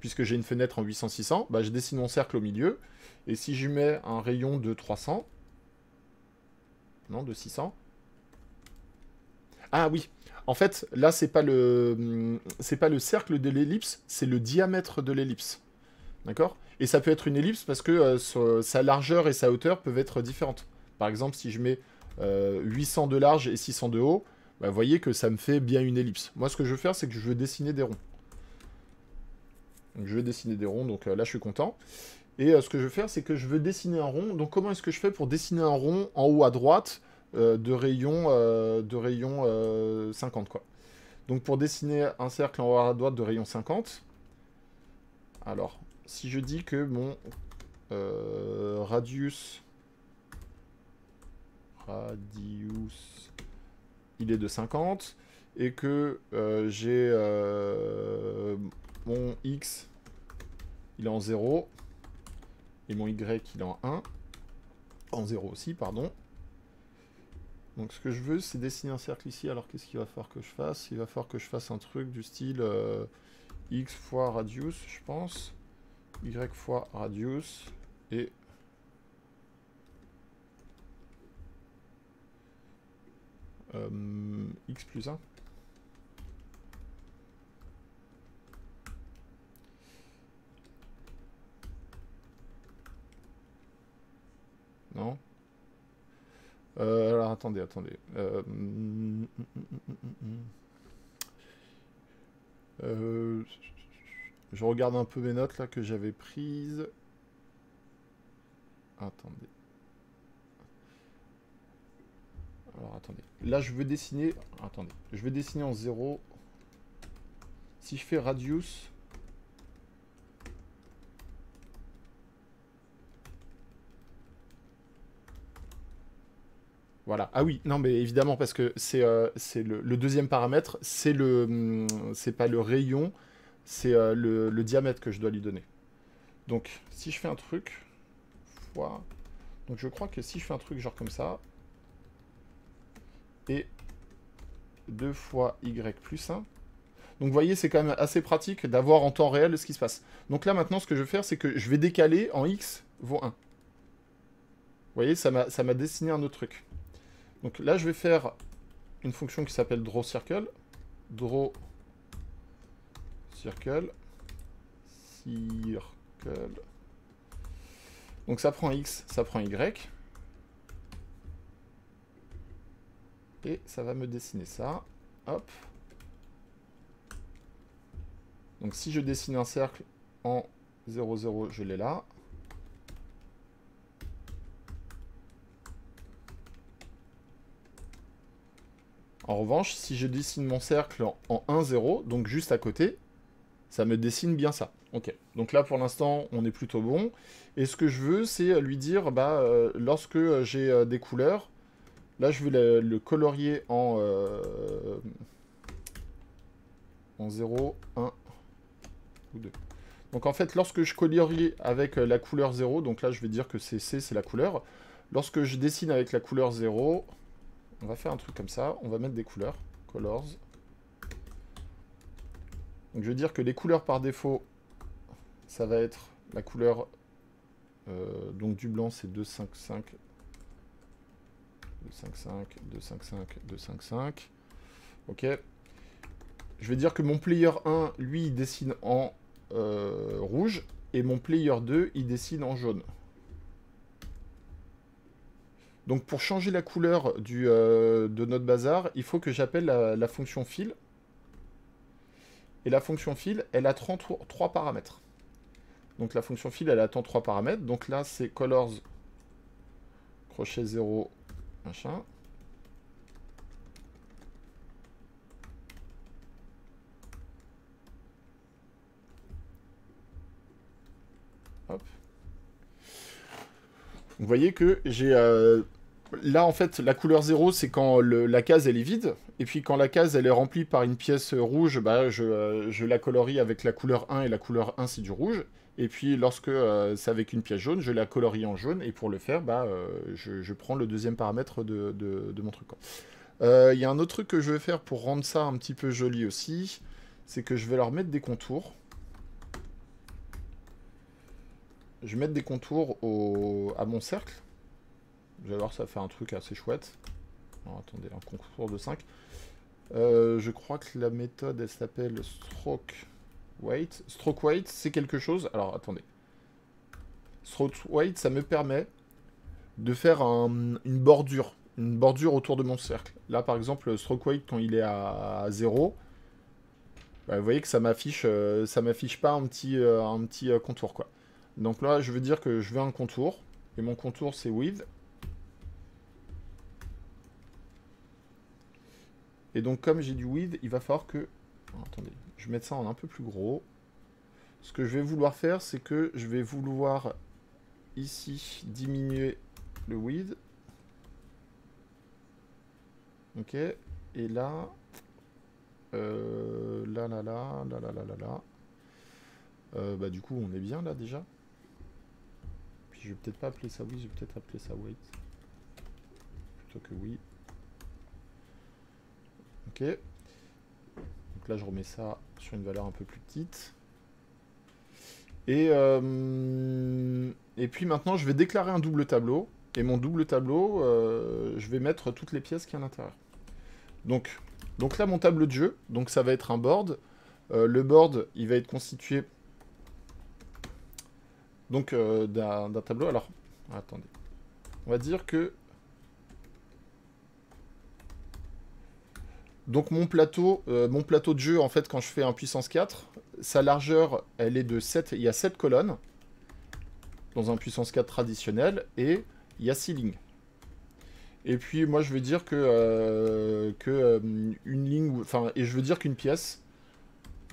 Speaker 1: puisque j'ai une fenêtre en 800, 600, bah, je dessine mon cercle au milieu, et si je mets un rayon de 300, non, de 600 Ah oui, en fait, là, c'est pas le hum, c'est pas le cercle de l'ellipse, c'est le diamètre de l'ellipse. D'accord Et ça peut être une ellipse parce que euh, sa largeur et sa hauteur peuvent être différentes. Par exemple, si je mets 800 euh, de large et 600 de haut, bah, vous voyez que ça me fait bien une ellipse. Moi, ce que je veux faire, c'est que je veux dessiner des ronds je vais dessiner des ronds, donc euh, là je suis content. Et euh, ce que je vais faire, c'est que je veux dessiner un rond. Donc comment est-ce que je fais pour dessiner un rond en haut à droite euh, de rayon, de rayon 50 quoi. Donc pour dessiner un cercle en haut à droite de rayon 50, alors si je dis que mon radius radius il est de 50 et que j'ai mon X, il est en 0. Et mon Y, il est en 1. En 0 aussi, pardon. Donc ce que je veux, c'est dessiner un cercle ici. Alors qu'est-ce qu'il va falloir que je fasse Il va falloir que je fasse un truc du style euh, X fois radius, je pense. Y fois radius. Et... Euh, X plus 1. non euh, Alors attendez, attendez. je regarde un peu mes notes là que j'avais prises. Attendez. Alors attendez. Là je veux dessiner. Attendez. Je vais dessiner en 0. Si je fais radius. Voilà. Ah oui, non, mais évidemment, parce que c'est euh, le, deuxième paramètre, c'est le. Hum, c'est pas le rayon, c'est euh, le, diamètre que je dois lui donner. Donc, si je fais un truc. fois. Donc, je crois que si je fais un truc genre comme ça. Et 2 fois y plus 1. Donc, vous voyez, c'est quand même assez pratique d'avoir en temps réel ce qui se passe. Donc, là, maintenant, ce que je vais faire, c'est que je vais décaler en x vaut 1. Vous voyez, ça m'a dessiné un autre truc. Donc là, je vais faire une fonction qui s'appelle drawCircle. drawCircle. Circle. Donc ça prend X, ça prend Y. Et ça va me dessiner ça. Hop. Donc si je dessine un cercle en 0,0, je l'ai là. En revanche, si je dessine mon cercle en 1-0, donc juste à côté, ça me dessine bien ça. Ok, donc là pour l'instant on est plutôt bon. Et ce que je veux c'est lui dire, bah, euh, lorsque j'ai euh, des couleurs, là je veux le, colorier en, euh, en 0, 1 ou 2. Donc en fait lorsque je colorie avec la couleur 0, donc là je vais dire que c'est C c'est la couleur, lorsque je dessine avec la couleur 0, on va faire un truc comme ça. On va mettre des couleurs. Colors. Donc je veux dire que les couleurs par défaut, ça va être la couleur euh, donc du blanc c'est 255 255 255 255 ok je vais dire que mon player 1 lui il dessine en euh, rouge et mon player 2 il dessine en jaune donc pour changer la couleur euh, de notre bazar, il faut que j'appelle la, fonction fil. Et la fonction fil, elle a 33 paramètres. Donc la fonction fil, elle attend 3 paramètres. Donc là, c'est colors, crochet 0, machin. Vous voyez que j'ai euh, Là, en fait, la couleur 0, c'est quand la case, elle est vide. Et puis, quand la case, elle est remplie par une pièce rouge, bah, euh, je, la colorie avec la couleur 1, et la couleur 1, c'est du rouge. Et puis, lorsque euh, c'est avec une pièce jaune, je la colorie en jaune. Et pour le faire, bah, euh, je, prends le deuxième paramètre de, mon truc. Il y a un autre truc que je vais faire pour rendre ça un petit peu joli aussi. C'est que je vais leur mettre des contours. Je vais mettre des contours à mon cercle. Vous ça fait un truc assez chouette. attendez, un contour de 5. Euh, je crois que la méthode, elle s'appelle stroke weight. Stroke weight, c'est quelque chose... Alors, attendez. Stroke weight, ça me permet de faire une bordure. Une bordure autour de mon cercle. Là, par exemple, stroke weight, quand il est à 0, bah, vous voyez que ça m'affiche euh, ça m'affiche pas un petit, euh, un petit contour, quoi. Donc là, je veux dire que je veux un contour. Et mon contour, c'est width. Et donc, comme j'ai du width, il va falloir que... Oh, attendez, je vais ça en un peu plus gros. Ce que je vais vouloir faire, c'est que je vais vouloir ici diminuer le weed. Ok. Et là... Euh, là, là, là, là, là, là, là, euh, bah du coup, on est bien là déjà. Puis je vais peut-être pas appeler ça width, je vais peut-être appeler ça wait. Plutôt que oui. Ok. Donc là, je remets ça sur une valeur un peu plus petite. Et, euh, et puis maintenant, je vais déclarer un double tableau. Et mon double tableau, euh, je vais mettre toutes les pièces qui y a à l'intérieur. Donc, donc là, mon tableau de jeu, donc ça va être un board. Euh, le board, il va être constitué donc d'un tableau. Alors, attendez. On va dire que Donc mon plateau, euh, mon plateau de jeu, en fait, quand je fais un puissance 4, sa largeur, elle est de 7, il y a 7 colonnes dans un puissance 4 traditionnel, et il y a 6 lignes. Et puis moi je veux dire que, euh, euh, une ligne, enfin, et je veux dire qu'une pièce,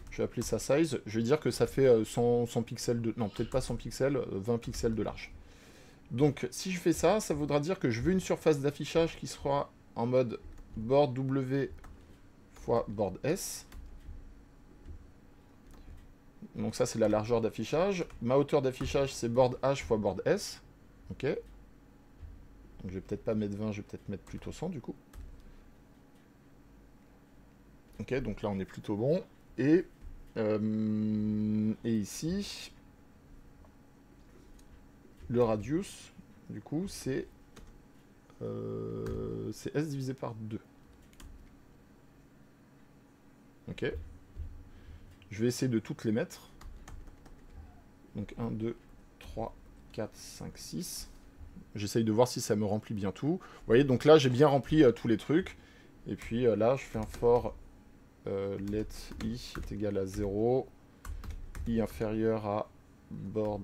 Speaker 1: je vais appeler ça size, je vais dire que ça fait 100, 100 pixels de, non peut-être pas 100 pixels, 20 pixels de large. Donc si je fais ça, ça voudra dire que je veux une surface d'affichage qui sera en mode bord W board S. Donc ça, c'est la largeur d'affichage. Ma hauteur d'affichage, c'est board H fois board S. Ok. je vais peut-être pas mettre 20, je vais peut-être mettre plutôt 100 du coup. Ok, donc là, on est plutôt bon. Et, euh, et ici, le radius, du coup, c'est euh, S divisé par 2. Ok. Je vais essayer de toutes les mettre. Donc 1, 2, 3, 4, 5, 6. J'essaye de voir si ça me remplit bien tout. Vous voyez, donc là, j'ai bien rempli euh, tous les trucs. Et puis euh, là, je fais un for euh, let i est égal à 0. i inférieur à board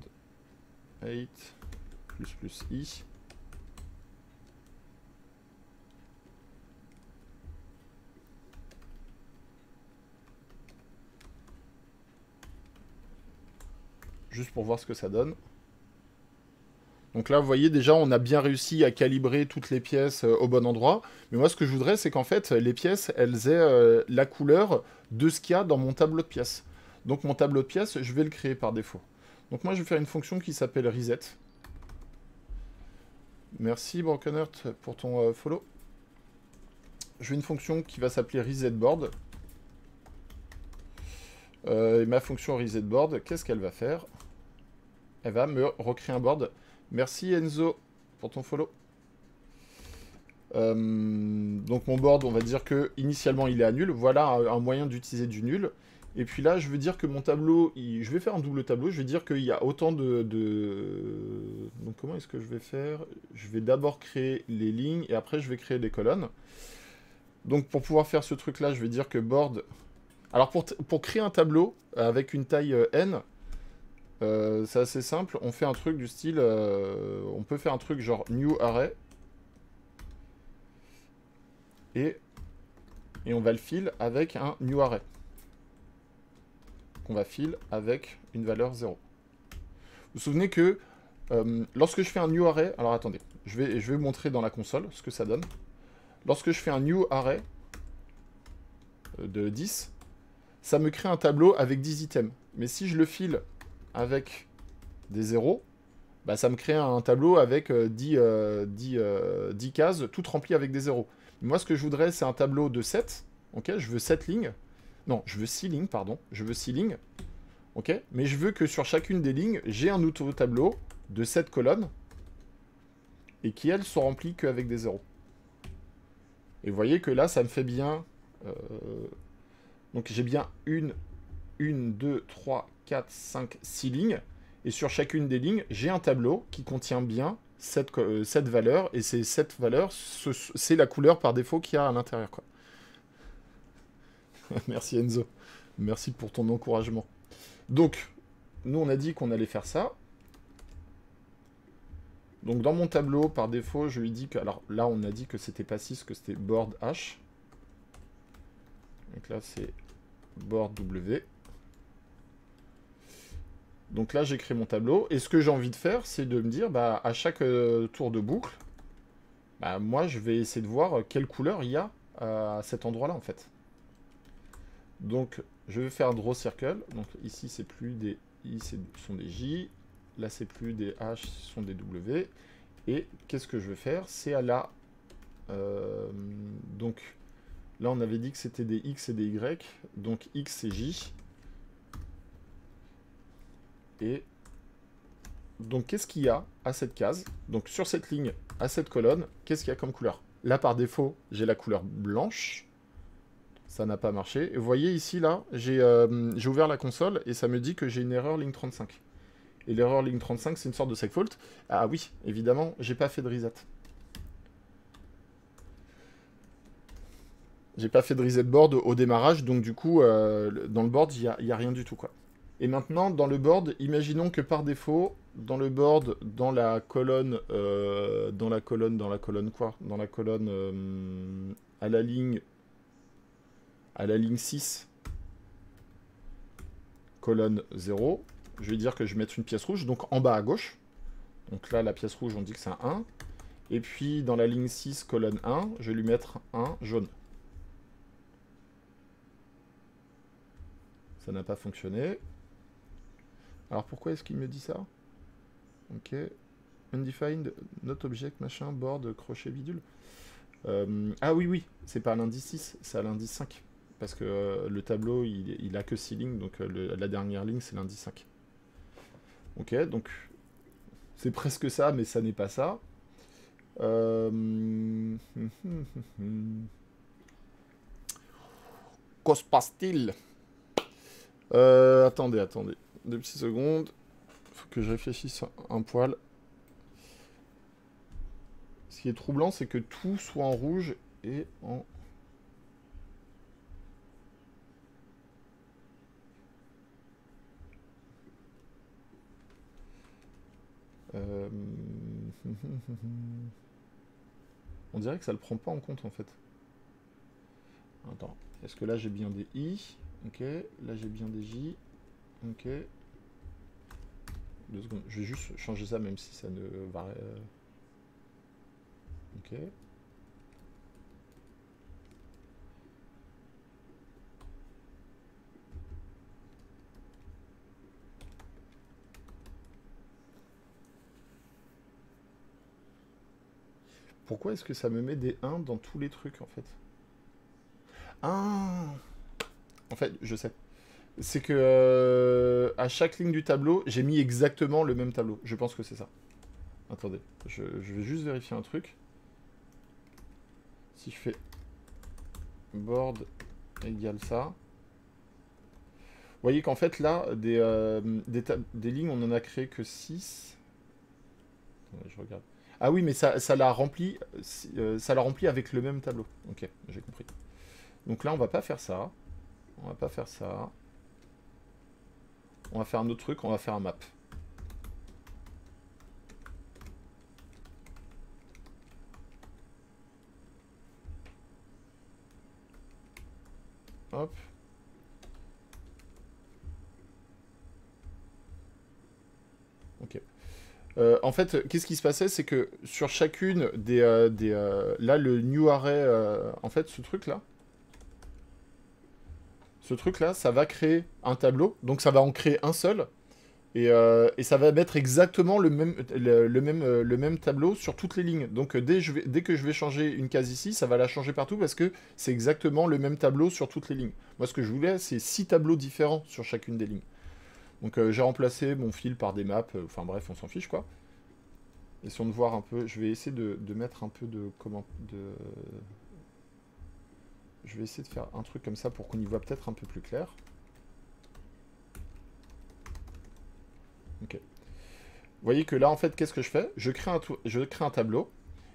Speaker 1: 8 plus plus i. juste pour voir ce que ça donne. Donc là, vous voyez, déjà, on a bien réussi à calibrer toutes les pièces euh, au bon endroit. Mais moi, ce que je voudrais, c'est qu'en fait, les pièces, elles aient euh, la couleur de ce qu'il y a dans mon tableau de pièces. Donc mon tableau de pièces, je vais le créer par défaut. Donc moi, je vais faire une fonction qui s'appelle reset. Merci, Brokenheart, pour ton euh, follow. follow. vais une fonction qui va s'appeler resetBoard. et ma fonction resetBoard, qu'est-ce qu'elle va faire elle va me recréer un board. Merci Enzo pour ton follow. Euh, donc mon board, on va dire que initialement il est à nul. Voilà un moyen d'utiliser du nul. Et puis là, je veux dire que mon tableau, je vais faire un double tableau. Je vais dire qu'il y a autant de, Donc comment est-ce que je vais faire Je vais d'abord créer les lignes et après je vais créer des colonnes. Donc pour pouvoir faire ce truc-là, je vais dire que board... Alors pour créer un tableau avec une taille euh, n, euh, c'est assez simple, on fait un truc du style, euh, on peut faire un truc genre new array, et, on va le fill avec un new array, qu'on va fill avec une valeur 0. Vous vous souvenez que euh, lorsque je fais un new array, alors attendez, je vais, je vais vous montrer dans la console ce que ça donne. Lorsque je fais un new array de 10, ça me crée un tableau avec 10 items. Mais si je le file avec des zéros, bah, ça me crée un tableau avec 10, euh, 10, euh, euh, cases, toutes remplies avec des zéros. Moi, ce que je voudrais, c'est un tableau de 7. je veux 7 lignes. Non, je veux 6 lignes, pardon. Je veux 6 lignes. Ok, mais je veux que sur chacune des lignes, j'ai un autre tableau de 7 colonnes et qui, elles, sont remplies qu'avec des zéros. Et vous voyez que là, ça me fait bien... Donc j'ai bien une. 1, 2, 3, 4, 5, 6 lignes. Et sur chacune des lignes, j'ai un tableau qui contient bien cette, cette euh, valeur, et c'est cette valeur c'est la couleur par défaut qu'il y a à l'intérieur. Merci Enzo. Merci pour ton encouragement. Donc, nous on a dit qu'on allait faire ça. Donc dans mon tableau, par défaut, je lui dis que... Alors là, on a dit que c'était pas 6, que c'était board H. Donc là, c'est board W. Donc là, j'écris mon tableau. Et ce que j'ai envie de faire, c'est de me dire, bah, à chaque euh, tour de boucle, bah, moi, je vais essayer de voir quelle couleur il y a euh, à cet endroit-là, en fait. Donc, je vais faire un draw circle. Donc ici, c'est plus des I, ce sont des J. Là, c'est plus des H, ce sont des W. Et qu'est-ce que je veux faire C'est à la... Euh, donc, là, on avait dit que c'était des X et des Y. Donc, X et J. Et donc, qu'est-ce qu'il y a à cette case Donc, sur cette ligne, à cette colonne, qu'est-ce qu'il y a comme couleur Là, par défaut, j'ai la couleur blanche. Ça n'a pas marché. Et vous voyez ici, là, j'ai euh, ouvert la console et ça me dit que j'ai une erreur ligne 35. Et l'erreur ligne 35, c'est une sorte de segfault. Ah oui, évidemment, j'ai pas fait de reset. J'ai pas fait de reset board au démarrage, donc du coup, euh, dans le board, il n'y a, a, rien du tout, quoi. Et maintenant, dans le board, imaginons que par défaut, dans le board, dans la colonne, euh, dans la colonne, dans la colonne quoi Dans la colonne euh, à la ligne, à la ligne 6, colonne 0, je vais dire que je vais mettre une pièce rouge, donc en bas à gauche. Donc là, la pièce rouge, on dit que c'est un 1. Et puis, dans la ligne 6, colonne 1, je vais lui mettre un jaune. Ça n'a pas fonctionné. Alors pourquoi est-ce qu'il me dit ça Ok. Undefined, not object, machin, board, crochet, bidule. Euh, ah oui, oui, c'est pas à l'indice 6, c'est à l'indice 5. Parce que euh, le tableau, il, a que 6 lignes, donc euh, la dernière ligne, c'est l'indice 5. Ok, donc c'est presque ça, mais ça n'est pas ça. Euh... se passe-t-il Attendez, attendez. Deux petites secondes. Faut que je réfléchisse un poil. Ce qui est troublant, c'est que tout soit en rouge et en... Euh, on dirait que ça le prend pas en compte en fait. Attends, est-ce que là j'ai bien des I Ok, là j'ai bien des J. Ok. Deux secondes. Je vais juste changer ça même si ça ne varie. Euh. Ok. Pourquoi est-ce que ça me met des 1 dans tous les trucs en fait Ah En fait, je sais c'est que euh, à chaque ligne du tableau, j'ai mis exactement le même tableau. Je pense que c'est ça. Attendez, je, vais juste vérifier un truc. Si je fais board égale ça. Vous voyez qu'en fait là, des, euh, des, lignes, on n'en a créé que 6. je regarde. Ah oui, mais ça, ça la remplit, euh, ça la remplit avec le même tableau. Ok, j'ai compris. Donc là, on va pas faire ça. On va pas faire ça on va faire un autre truc, on va faire un map. Hop. Ok. Euh, en fait, qu'est-ce qui se passait C'est que sur chacune des... Euh, euh, là, le new array, en fait, ce truc-là, truc-là, ça va créer un tableau, donc ça va en créer un seul, et, euh, ça va mettre exactement le même, le, même, euh, le même tableau sur toutes les lignes. Donc euh, dès, je dès que je vais changer une case ici, ça va la changer partout parce que c'est exactement le même tableau sur toutes les lignes. Moi, ce que je voulais, c'est six tableaux différents sur chacune des lignes. Donc j'ai remplacé mon fil par des maps, enfin bref, on s'en fiche quoi. Essayons de voir un peu, je vais essayer de, de mettre un peu de, comment, de, je vais essayer de faire un truc comme ça pour qu'on y voit peut-être un peu plus clair. Ok. Vous voyez que là, en fait, qu'est-ce que je fais je crée, un tableau.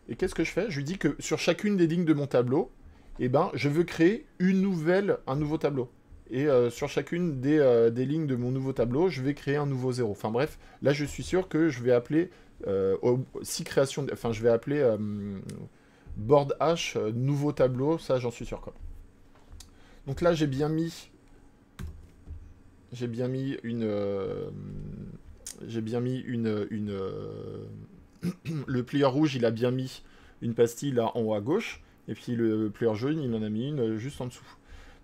Speaker 1: Et qu'est-ce que je fais Je lui dis que sur chacune des lignes de mon tableau, eh ben, je veux créer une nouvelle, un nouveau tableau. Et euh, sur chacune euh, des, lignes de mon nouveau tableau, je vais créer un nouveau zéro. Enfin bref, là, je suis sûr que je vais appeler... Euh, si création... Enfin, je vais appeler... Board H, euh, nouveau tableau, ça j'en suis sûr quoi. Donc là j'ai bien mis j'ai bien mis une euh, j'ai bien mis une, une euh, le plier rouge il a bien mis une pastille là en haut à gauche et puis le player jaune il en a mis une juste en dessous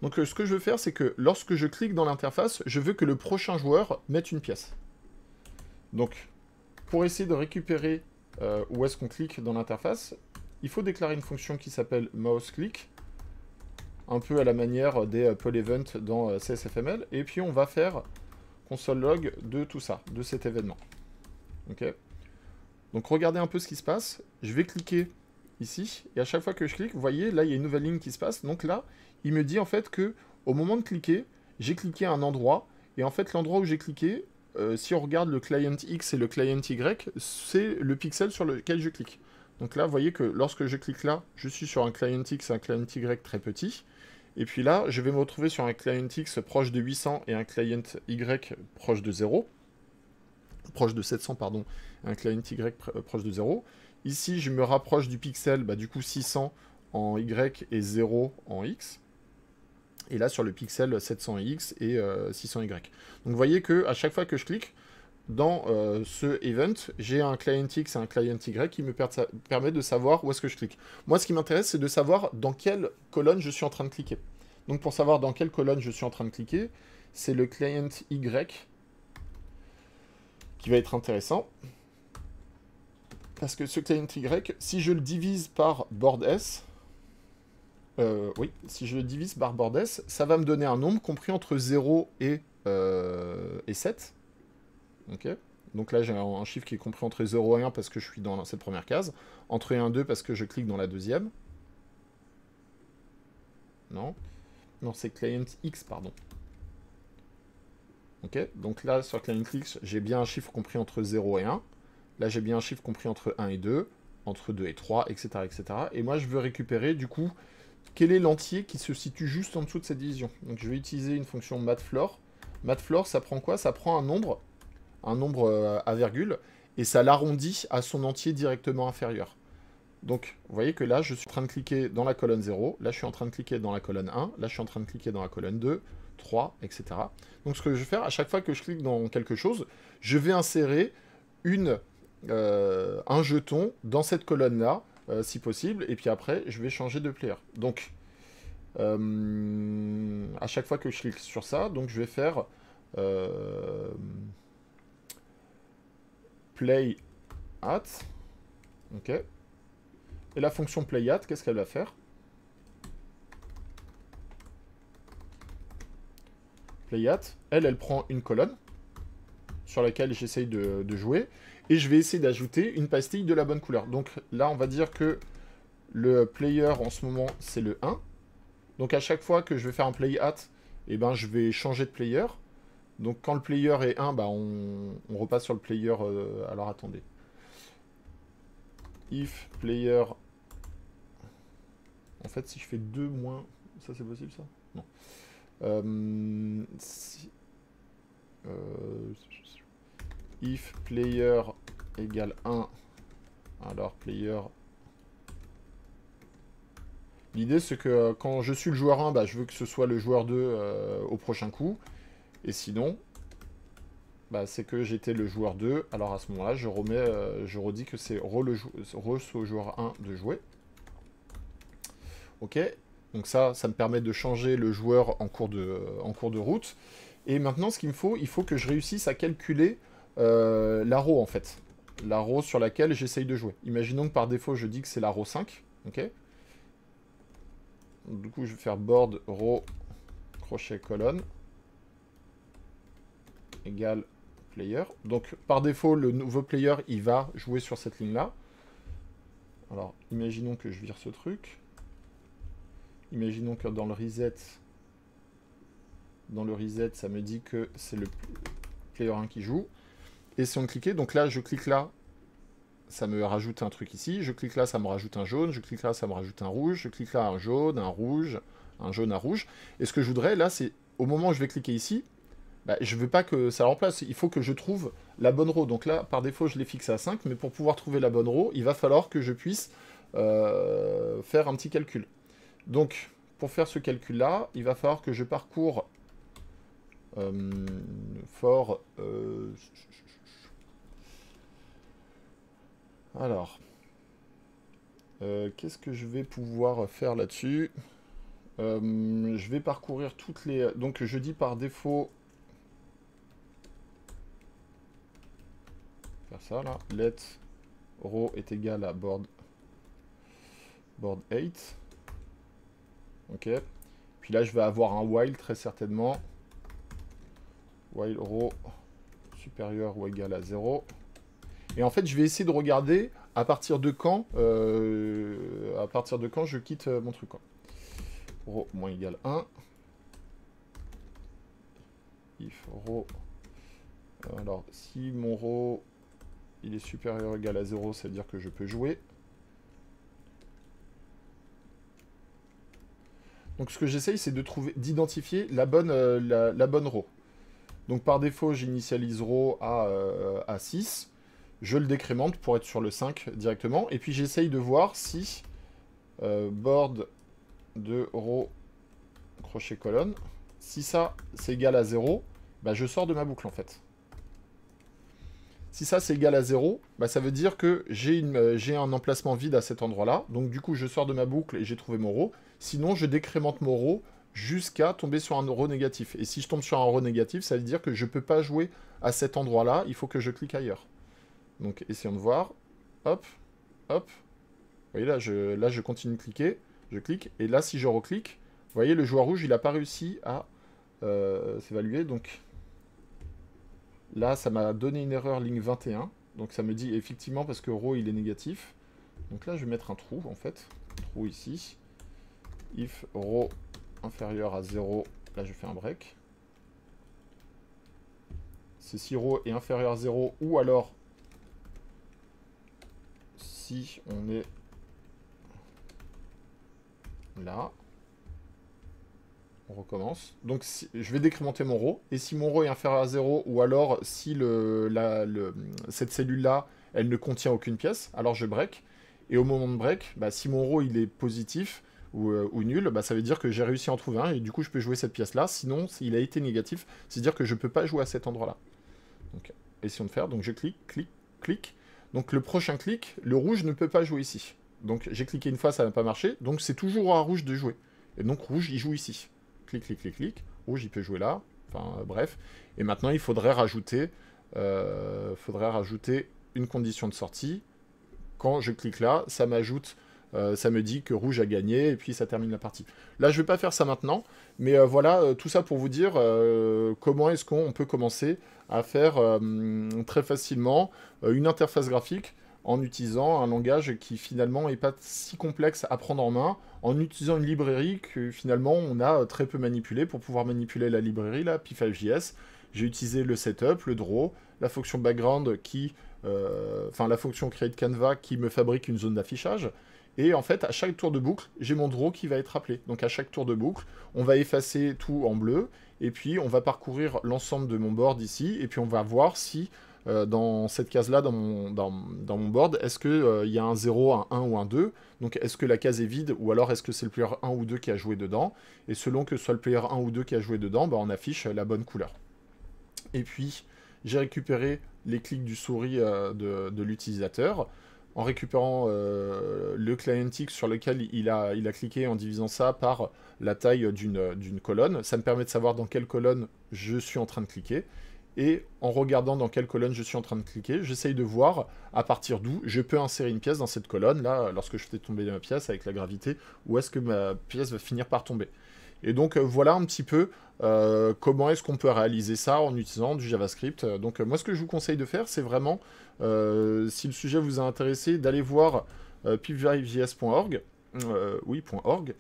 Speaker 1: donc ce que je veux faire c'est que lorsque je clique dans l'interface je veux que le prochain joueur mette une pièce donc pour essayer de récupérer où est-ce qu'on clique dans l'interface il faut déclarer une fonction qui s'appelle mouseClick, un peu à la manière des euh, pull events dans euh, CSFML, et puis on va faire console log de tout ça, de cet événement. Donc regardez un peu ce qui se passe, je vais cliquer ici, et à chaque fois que je clique, vous voyez, là il y a une nouvelle ligne qui se passe, donc là, il me dit en fait que au moment de cliquer, j'ai cliqué à un endroit, et en fait l'endroit où j'ai cliqué, euh, si on regarde le client X et le client Y, c'est le pixel sur lequel je clique. Donc là, vous voyez que lorsque je clique là, je suis sur un client X, un client Y très petit. Et puis là, je vais me retrouver sur un client X proche de 800 et un client Y proche de 0. Proche de 700, pardon. Un client Y euh, proche de 0. Ici, je me rapproche du pixel, bah, du coup 600 en Y et 0 en X. Et là, sur le pixel 700X et 600Y. Euh, Donc vous voyez qu'à chaque fois que je clique, dans euh, ce event, j'ai un client X et un client Y qui me permet de savoir où est-ce que je clique. Moi, ce qui m'intéresse, c'est de savoir dans quelle colonne je suis en train de cliquer. Donc, pour savoir dans quelle colonne je suis en train de cliquer, c'est le client Y qui va être intéressant. Parce que ce client Y, si je le divise par board S, euh, oui, si je le divise par board S, ça va me donner un nombre compris entre 0 et, euh, et 7 donc là, j'ai un, chiffre qui est compris entre 0 et 1 parce que je suis dans cette première case. Entre 1 et 2 parce que je clique dans la deuxième. Non. Non, c'est client X, pardon. Ok, donc là, sur client X, j'ai bien un chiffre compris entre 0 et 1. Là, j'ai bien un chiffre compris entre 1 et 2, entre 2 et 3, etc. etc. Et moi, je veux récupérer, du coup, quel est l'entier qui se situe juste en dessous de cette division. Donc, je vais utiliser une fonction matfloor. Matfloor, ça prend quoi Ça prend un nombre un nombre euh, à virgule, et ça l'arrondit à son entier directement inférieur. Donc, vous voyez que là, je suis en train de cliquer dans la colonne 0, là, je suis en train de cliquer dans la colonne 1, là, je suis en train de cliquer dans la colonne 2, 3, etc. Donc, ce que je vais faire, à chaque fois que je clique dans quelque chose, je vais insérer une, euh, un jeton dans cette colonne-là, euh, si possible, et puis après, je vais changer de player. Donc, à chaque fois que je clique sur ça, donc je vais faire play at. Ok. Et la fonction play at, qu'est-ce qu'elle va faire Play at, elle, elle prend une colonne sur laquelle j'essaye de, jouer. Et je vais essayer d'ajouter une pastille de la bonne couleur. Donc là, on va dire que le player en ce moment, c'est le 1. Donc à chaque fois que je vais faire un play at, eh ben, je vais changer de player. Donc quand le player est 1, bah on, repasse sur le player... Euh, alors attendez. If player... En fait, si je fais 2 moins... Ça, c'est possible, ça Non. Euh, euh, if player égale 1, alors player... L'idée, c'est que quand je suis le joueur 1, bah, je veux que ce soit le joueur 2 au prochain coup. Et sinon, bah, c'est que j'étais le joueur 2. Alors à ce moment-là, euh, je redis que c'est re, le joueur 1 de jouer. Ok, donc ça, ça me permet de changer le joueur en cours de, route. Et maintenant, ce qu'il me faut, il faut que je réussisse à calculer euh, la row en fait. La row sur laquelle j'essaye de jouer. Imaginons que par défaut, je dis que c'est la row 5. Ok. Du coup, je vais faire board, row, crochet, colonne égale player. Donc par défaut, le nouveau player, il va jouer sur cette ligne-là. Alors, imaginons que je vire ce truc. Imaginons que dans le reset, dans le reset, ça me dit que c'est le player 1 qui joue. Et si on cliquait, donc là, je clique là, ça me rajoute un truc ici. Je clique là, ça me rajoute un jaune. Je clique là, ça me rajoute un rouge. Je clique là, un jaune, un rouge, un jaune, un rouge. Et ce que je voudrais, là, c'est au moment où je vais cliquer ici, je bah, je veux pas que ça remplace. Il faut que je trouve la bonne roue. Donc là, par défaut, je l'ai fixé à 5, mais pour pouvoir trouver la bonne roue, il va falloir que je puisse euh, faire un petit calcul. Donc, pour faire ce calcul-là, il va falloir que je parcours euh, fort... Euh, alors... Qu'est-ce que je vais pouvoir faire là-dessus Je vais parcourir toutes les... Donc, je dis par défaut ça là. Let row est égal à board, board 8. Ok. Puis là, je vais avoir un while très certainement. While row supérieur ou égal à 0. Et en fait, je vais essayer de regarder à partir de quand, euh, à partir de quand je quitte euh, mon truc. Hein. Row moins égal 1. If row. Alors, si mon row il est supérieur ou égal à 0, cest à dire que je peux jouer. Donc ce que j'essaye, c'est de trouver, d'identifier la bonne, euh, la, bonne row. Donc par défaut, j'initialise row à, euh, à 6. Je le décrémente pour être sur le 5 directement. Et puis j'essaye de voir si euh, board de row crochet colonne, si ça c'est égal à 0, bah, je sors de ma boucle en fait. Si ça, c'est égal à 0, bah, ça veut dire que euh, j'ai un emplacement vide à cet endroit-là. Donc du coup, je sors de ma boucle et j'ai trouvé mon row. Sinon, je décrémente mon row jusqu'à tomber sur un row négatif. Et si je tombe sur un row négatif, ça veut dire que je ne peux pas jouer à cet endroit-là. Il faut que je clique ailleurs. Donc essayons de voir. Hop, hop. Vous voyez là, je, là, je continue de cliquer. Je clique. Et là, si je reclique, vous voyez, le joueur rouge, il n'a pas réussi à euh, s'évaluer. Donc Là, ça m'a donné une erreur ligne 21. Donc ça me dit effectivement parce que rho il est négatif. Donc là, je vais mettre un trou en fait. Trou ici. If rho inférieur à 0, là je fais un break. C'est si rho est inférieur à 0 ou alors si on est là on recommence. Donc je vais décrémenter mon row, et si mon row est inférieur à 0, ou alors si le, cette cellule-là, elle ne contient aucune pièce, alors je break. Et au moment de break, bah, si mon row il est positif ou, euh, nul, bah, ça veut dire que j'ai réussi à en trouver un, et du coup je peux jouer cette pièce-là, sinon il a été négatif, c'est-à-dire que je peux pas jouer à cet endroit-là. Donc, essayons de faire, donc je clique, clique, clique. Donc le prochain clic, le rouge ne peut pas jouer ici. Donc j'ai cliqué une fois, ça n'a pas marché, donc c'est toujours à rouge de jouer. Et donc rouge, il joue ici clic, clic, clic, clic. rouge oh, j'y peux jouer là. Enfin, euh, bref. Et maintenant, il faudrait rajouter, euh, faudrait rajouter une condition de sortie. Quand je clique là, ça m'ajoute, euh, ça me dit que rouge a gagné et puis ça termine la partie. Là, je vais pas faire ça maintenant, mais voilà, tout ça pour vous dire comment est-ce qu'on peut commencer à faire très facilement une interface graphique en utilisant un langage qui finalement n'est pas si complexe à prendre en main, en utilisant une librairie que finalement on a euh, très peu manipulée pour pouvoir manipuler la librairie, la P5JS. J'ai utilisé le setup, le draw, la fonction background qui, euh, enfin la fonction create canva qui me fabrique une zone d'affichage. Et en fait, à chaque tour de boucle, j'ai mon draw qui va être appelé. Donc à chaque tour de boucle, on va effacer tout en bleu, et puis on va parcourir l'ensemble de mon board ici, et puis on va voir si euh, dans cette case-là, dans mon, board, est-ce qu'il euh, y a un 0, un 1 ou un 2 Donc est-ce que la case est vide ou alors est-ce que c'est le player 1 ou 2 qui a joué dedans Et selon que ce soit le player 1 ou 2 qui a joué dedans, bah, on affiche la bonne couleur. Et puis, j'ai récupéré les clics du souris euh, de, l'utilisateur. En récupérant le client tick sur lequel il a cliqué en divisant ça par la taille d'une colonne, ça me permet de savoir dans quelle colonne je suis en train de cliquer et en regardant dans quelle colonne je suis en train de cliquer, j'essaye de voir à partir d'où je peux insérer une pièce dans cette colonne, là, lorsque je fais tomber ma pièce avec la gravité, où est-ce que ma pièce va finir par tomber. Et donc euh, voilà un petit peu euh, comment est-ce qu'on peut réaliser ça en utilisant du JavaScript. Donc euh, moi ce que je vous conseille de faire, c'est vraiment, si le sujet vous a intéressé, d'aller voir euh, oui, .org,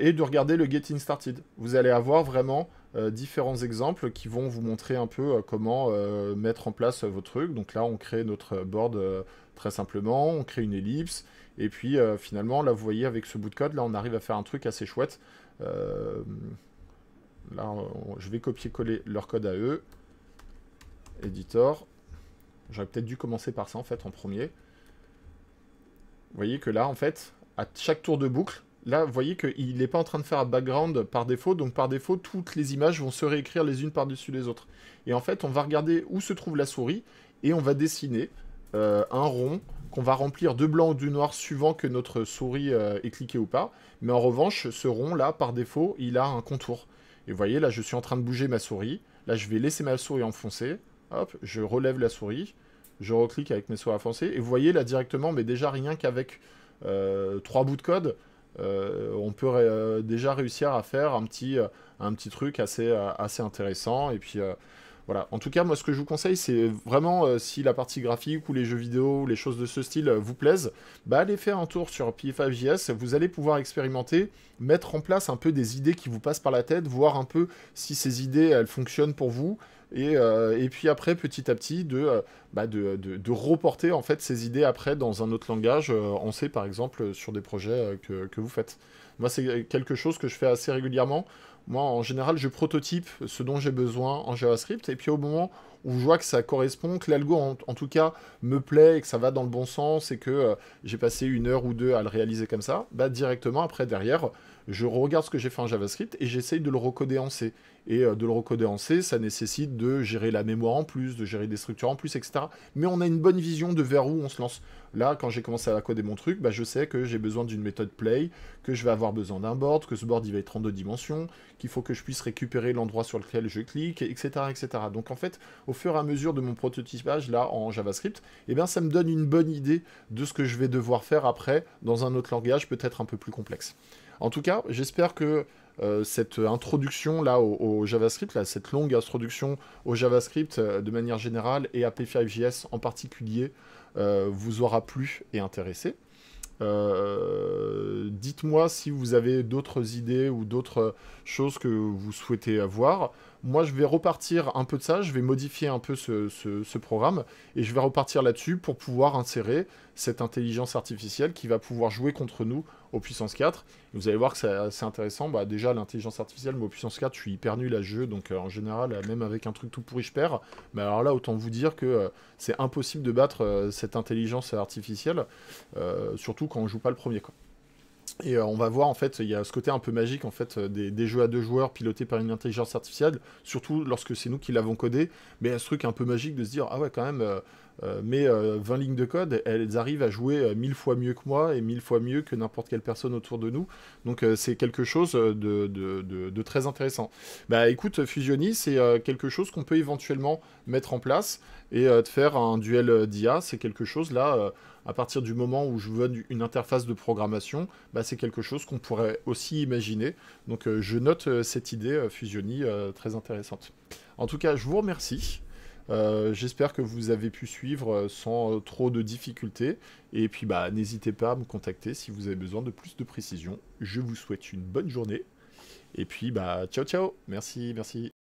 Speaker 1: et de regarder le Getting Started. Vous allez avoir vraiment euh, différents exemples qui vont vous montrer un peu euh, comment euh, mettre en place vos trucs. Donc là, on crée notre board très simplement, on crée une ellipse, et puis finalement, là, vous voyez, avec ce bout de code, là, on arrive à faire un truc assez chouette. là, je vais copier-coller leur code à eux. Editor. J'aurais peut-être dû commencer par ça, en fait, en premier. Vous voyez que là, en fait, à chaque tour de boucle, Là, vous voyez qu'il n'est pas en train de faire un background par défaut, donc par défaut, toutes les images vont se réécrire les unes par-dessus les autres. Et en fait, on va regarder où se trouve la souris, et on va dessiner euh, un rond qu'on va remplir de blanc ou de noir suivant que notre souris euh, est cliquée ou pas. Mais en revanche, ce rond-là, par défaut, il a un contour. Et vous voyez, là, je suis en train de bouger ma souris. Là, je vais laisser ma souris enfoncée. Hop, je relève la souris. Je reclique avec mes souris enfoncées. Et vous voyez, là, directement, mais déjà rien qu'avec euh, trois bouts de code, euh, on peut euh, déjà réussir à faire un petit, euh, un petit truc assez, assez intéressant. Et puis voilà. En tout cas, moi, ce que je vous conseille, c'est vraiment si la partie graphique ou les jeux vidéo ou les choses de ce style vous plaisent, bah, allez faire un tour sur P5JS Vous allez pouvoir expérimenter, mettre en place un peu des idées qui vous passent par la tête, voir un peu si ces idées elles fonctionnent pour vous euh, et, puis après, petit à petit, euh, bah, de, reporter en fait ces idées après dans un autre langage, euh, on sait par exemple, sur des projets que, vous faites. Moi, c'est quelque chose que je fais assez régulièrement. Moi, en général, je prototype ce dont j'ai besoin en JavaScript, et puis au moment où je vois que ça correspond, que l'algo en, en, tout cas me plaît, et que ça va dans le bon sens, et que j'ai passé une heure ou deux à le réaliser comme ça, bah directement après, derrière, je regarde ce que j'ai fait en JavaScript et j'essaye de le recoder en C. Et euh, de le recoder en C, ça nécessite de gérer la mémoire en plus, de gérer des structures en plus, etc. Mais on a une bonne vision de vers où on se lance. Là, quand j'ai commencé à coder mon truc, bah, je sais que j'ai besoin d'une méthode play, que je vais avoir besoin d'un board, que ce board il va être en deux dimensions, qu'il faut que je puisse récupérer l'endroit sur lequel je clique, etc., etc. Donc en fait, au fur et à mesure de mon prototypage là en JavaScript, eh bien, ça me donne une bonne idée de ce que je vais devoir faire après dans un autre langage peut-être un peu plus complexe. En tout cas, j'espère que euh, cette introduction là au, JavaScript, cette longue introduction au JavaScript euh, de manière générale et à P5JS en particulier euh, vous aura plu et intéressé. Dites-moi si vous avez d'autres idées ou d'autres choses que vous souhaitez avoir. Moi, je vais repartir un peu de ça, je vais modifier un peu ce, programme, et je vais repartir là-dessus pour pouvoir insérer cette intelligence artificielle qui va pouvoir jouer contre nous aux puissance 4. vous allez voir que c'est intéressant. Bah, déjà, l'intelligence artificielle, moi, au puissance 4, je suis hyper nul à jeu, donc euh, en général, euh, même avec un truc tout pourri, je perds. Mais alors là, autant vous dire que euh, c'est impossible de battre cette intelligence artificielle, surtout quand on joue pas le premier. Et euh, on va voir, en fait, il y a ce côté un peu magique, en fait, euh, des, jeux à deux joueurs pilotés par une intelligence artificielle, surtout lorsque c'est nous qui l'avons codé, mais ce truc un peu magique de se dire, ah ouais, quand même, euh, mes 20 lignes de code, elles arrivent à jouer mille fois mieux que moi et mille fois mieux que n'importe quelle personne autour de nous. Donc c'est quelque chose de, très intéressant. Bah écoute, Fusioni, c'est quelque chose qu'on peut éventuellement mettre en place et de faire un duel d'IA, c'est quelque chose là à partir du moment où je donne une interface de programmation, bah, c'est quelque chose qu'on pourrait aussi imaginer. Donc euh, je note euh, cette idée euh, Fusioni très intéressante. En tout cas, je vous remercie. j'espère que vous avez pu suivre sans trop de difficultés. Et puis, bah, n'hésitez pas à me contacter si vous avez besoin de plus de précisions. Je vous souhaite une bonne journée. Et puis, bah, ciao, ciao. Merci, merci.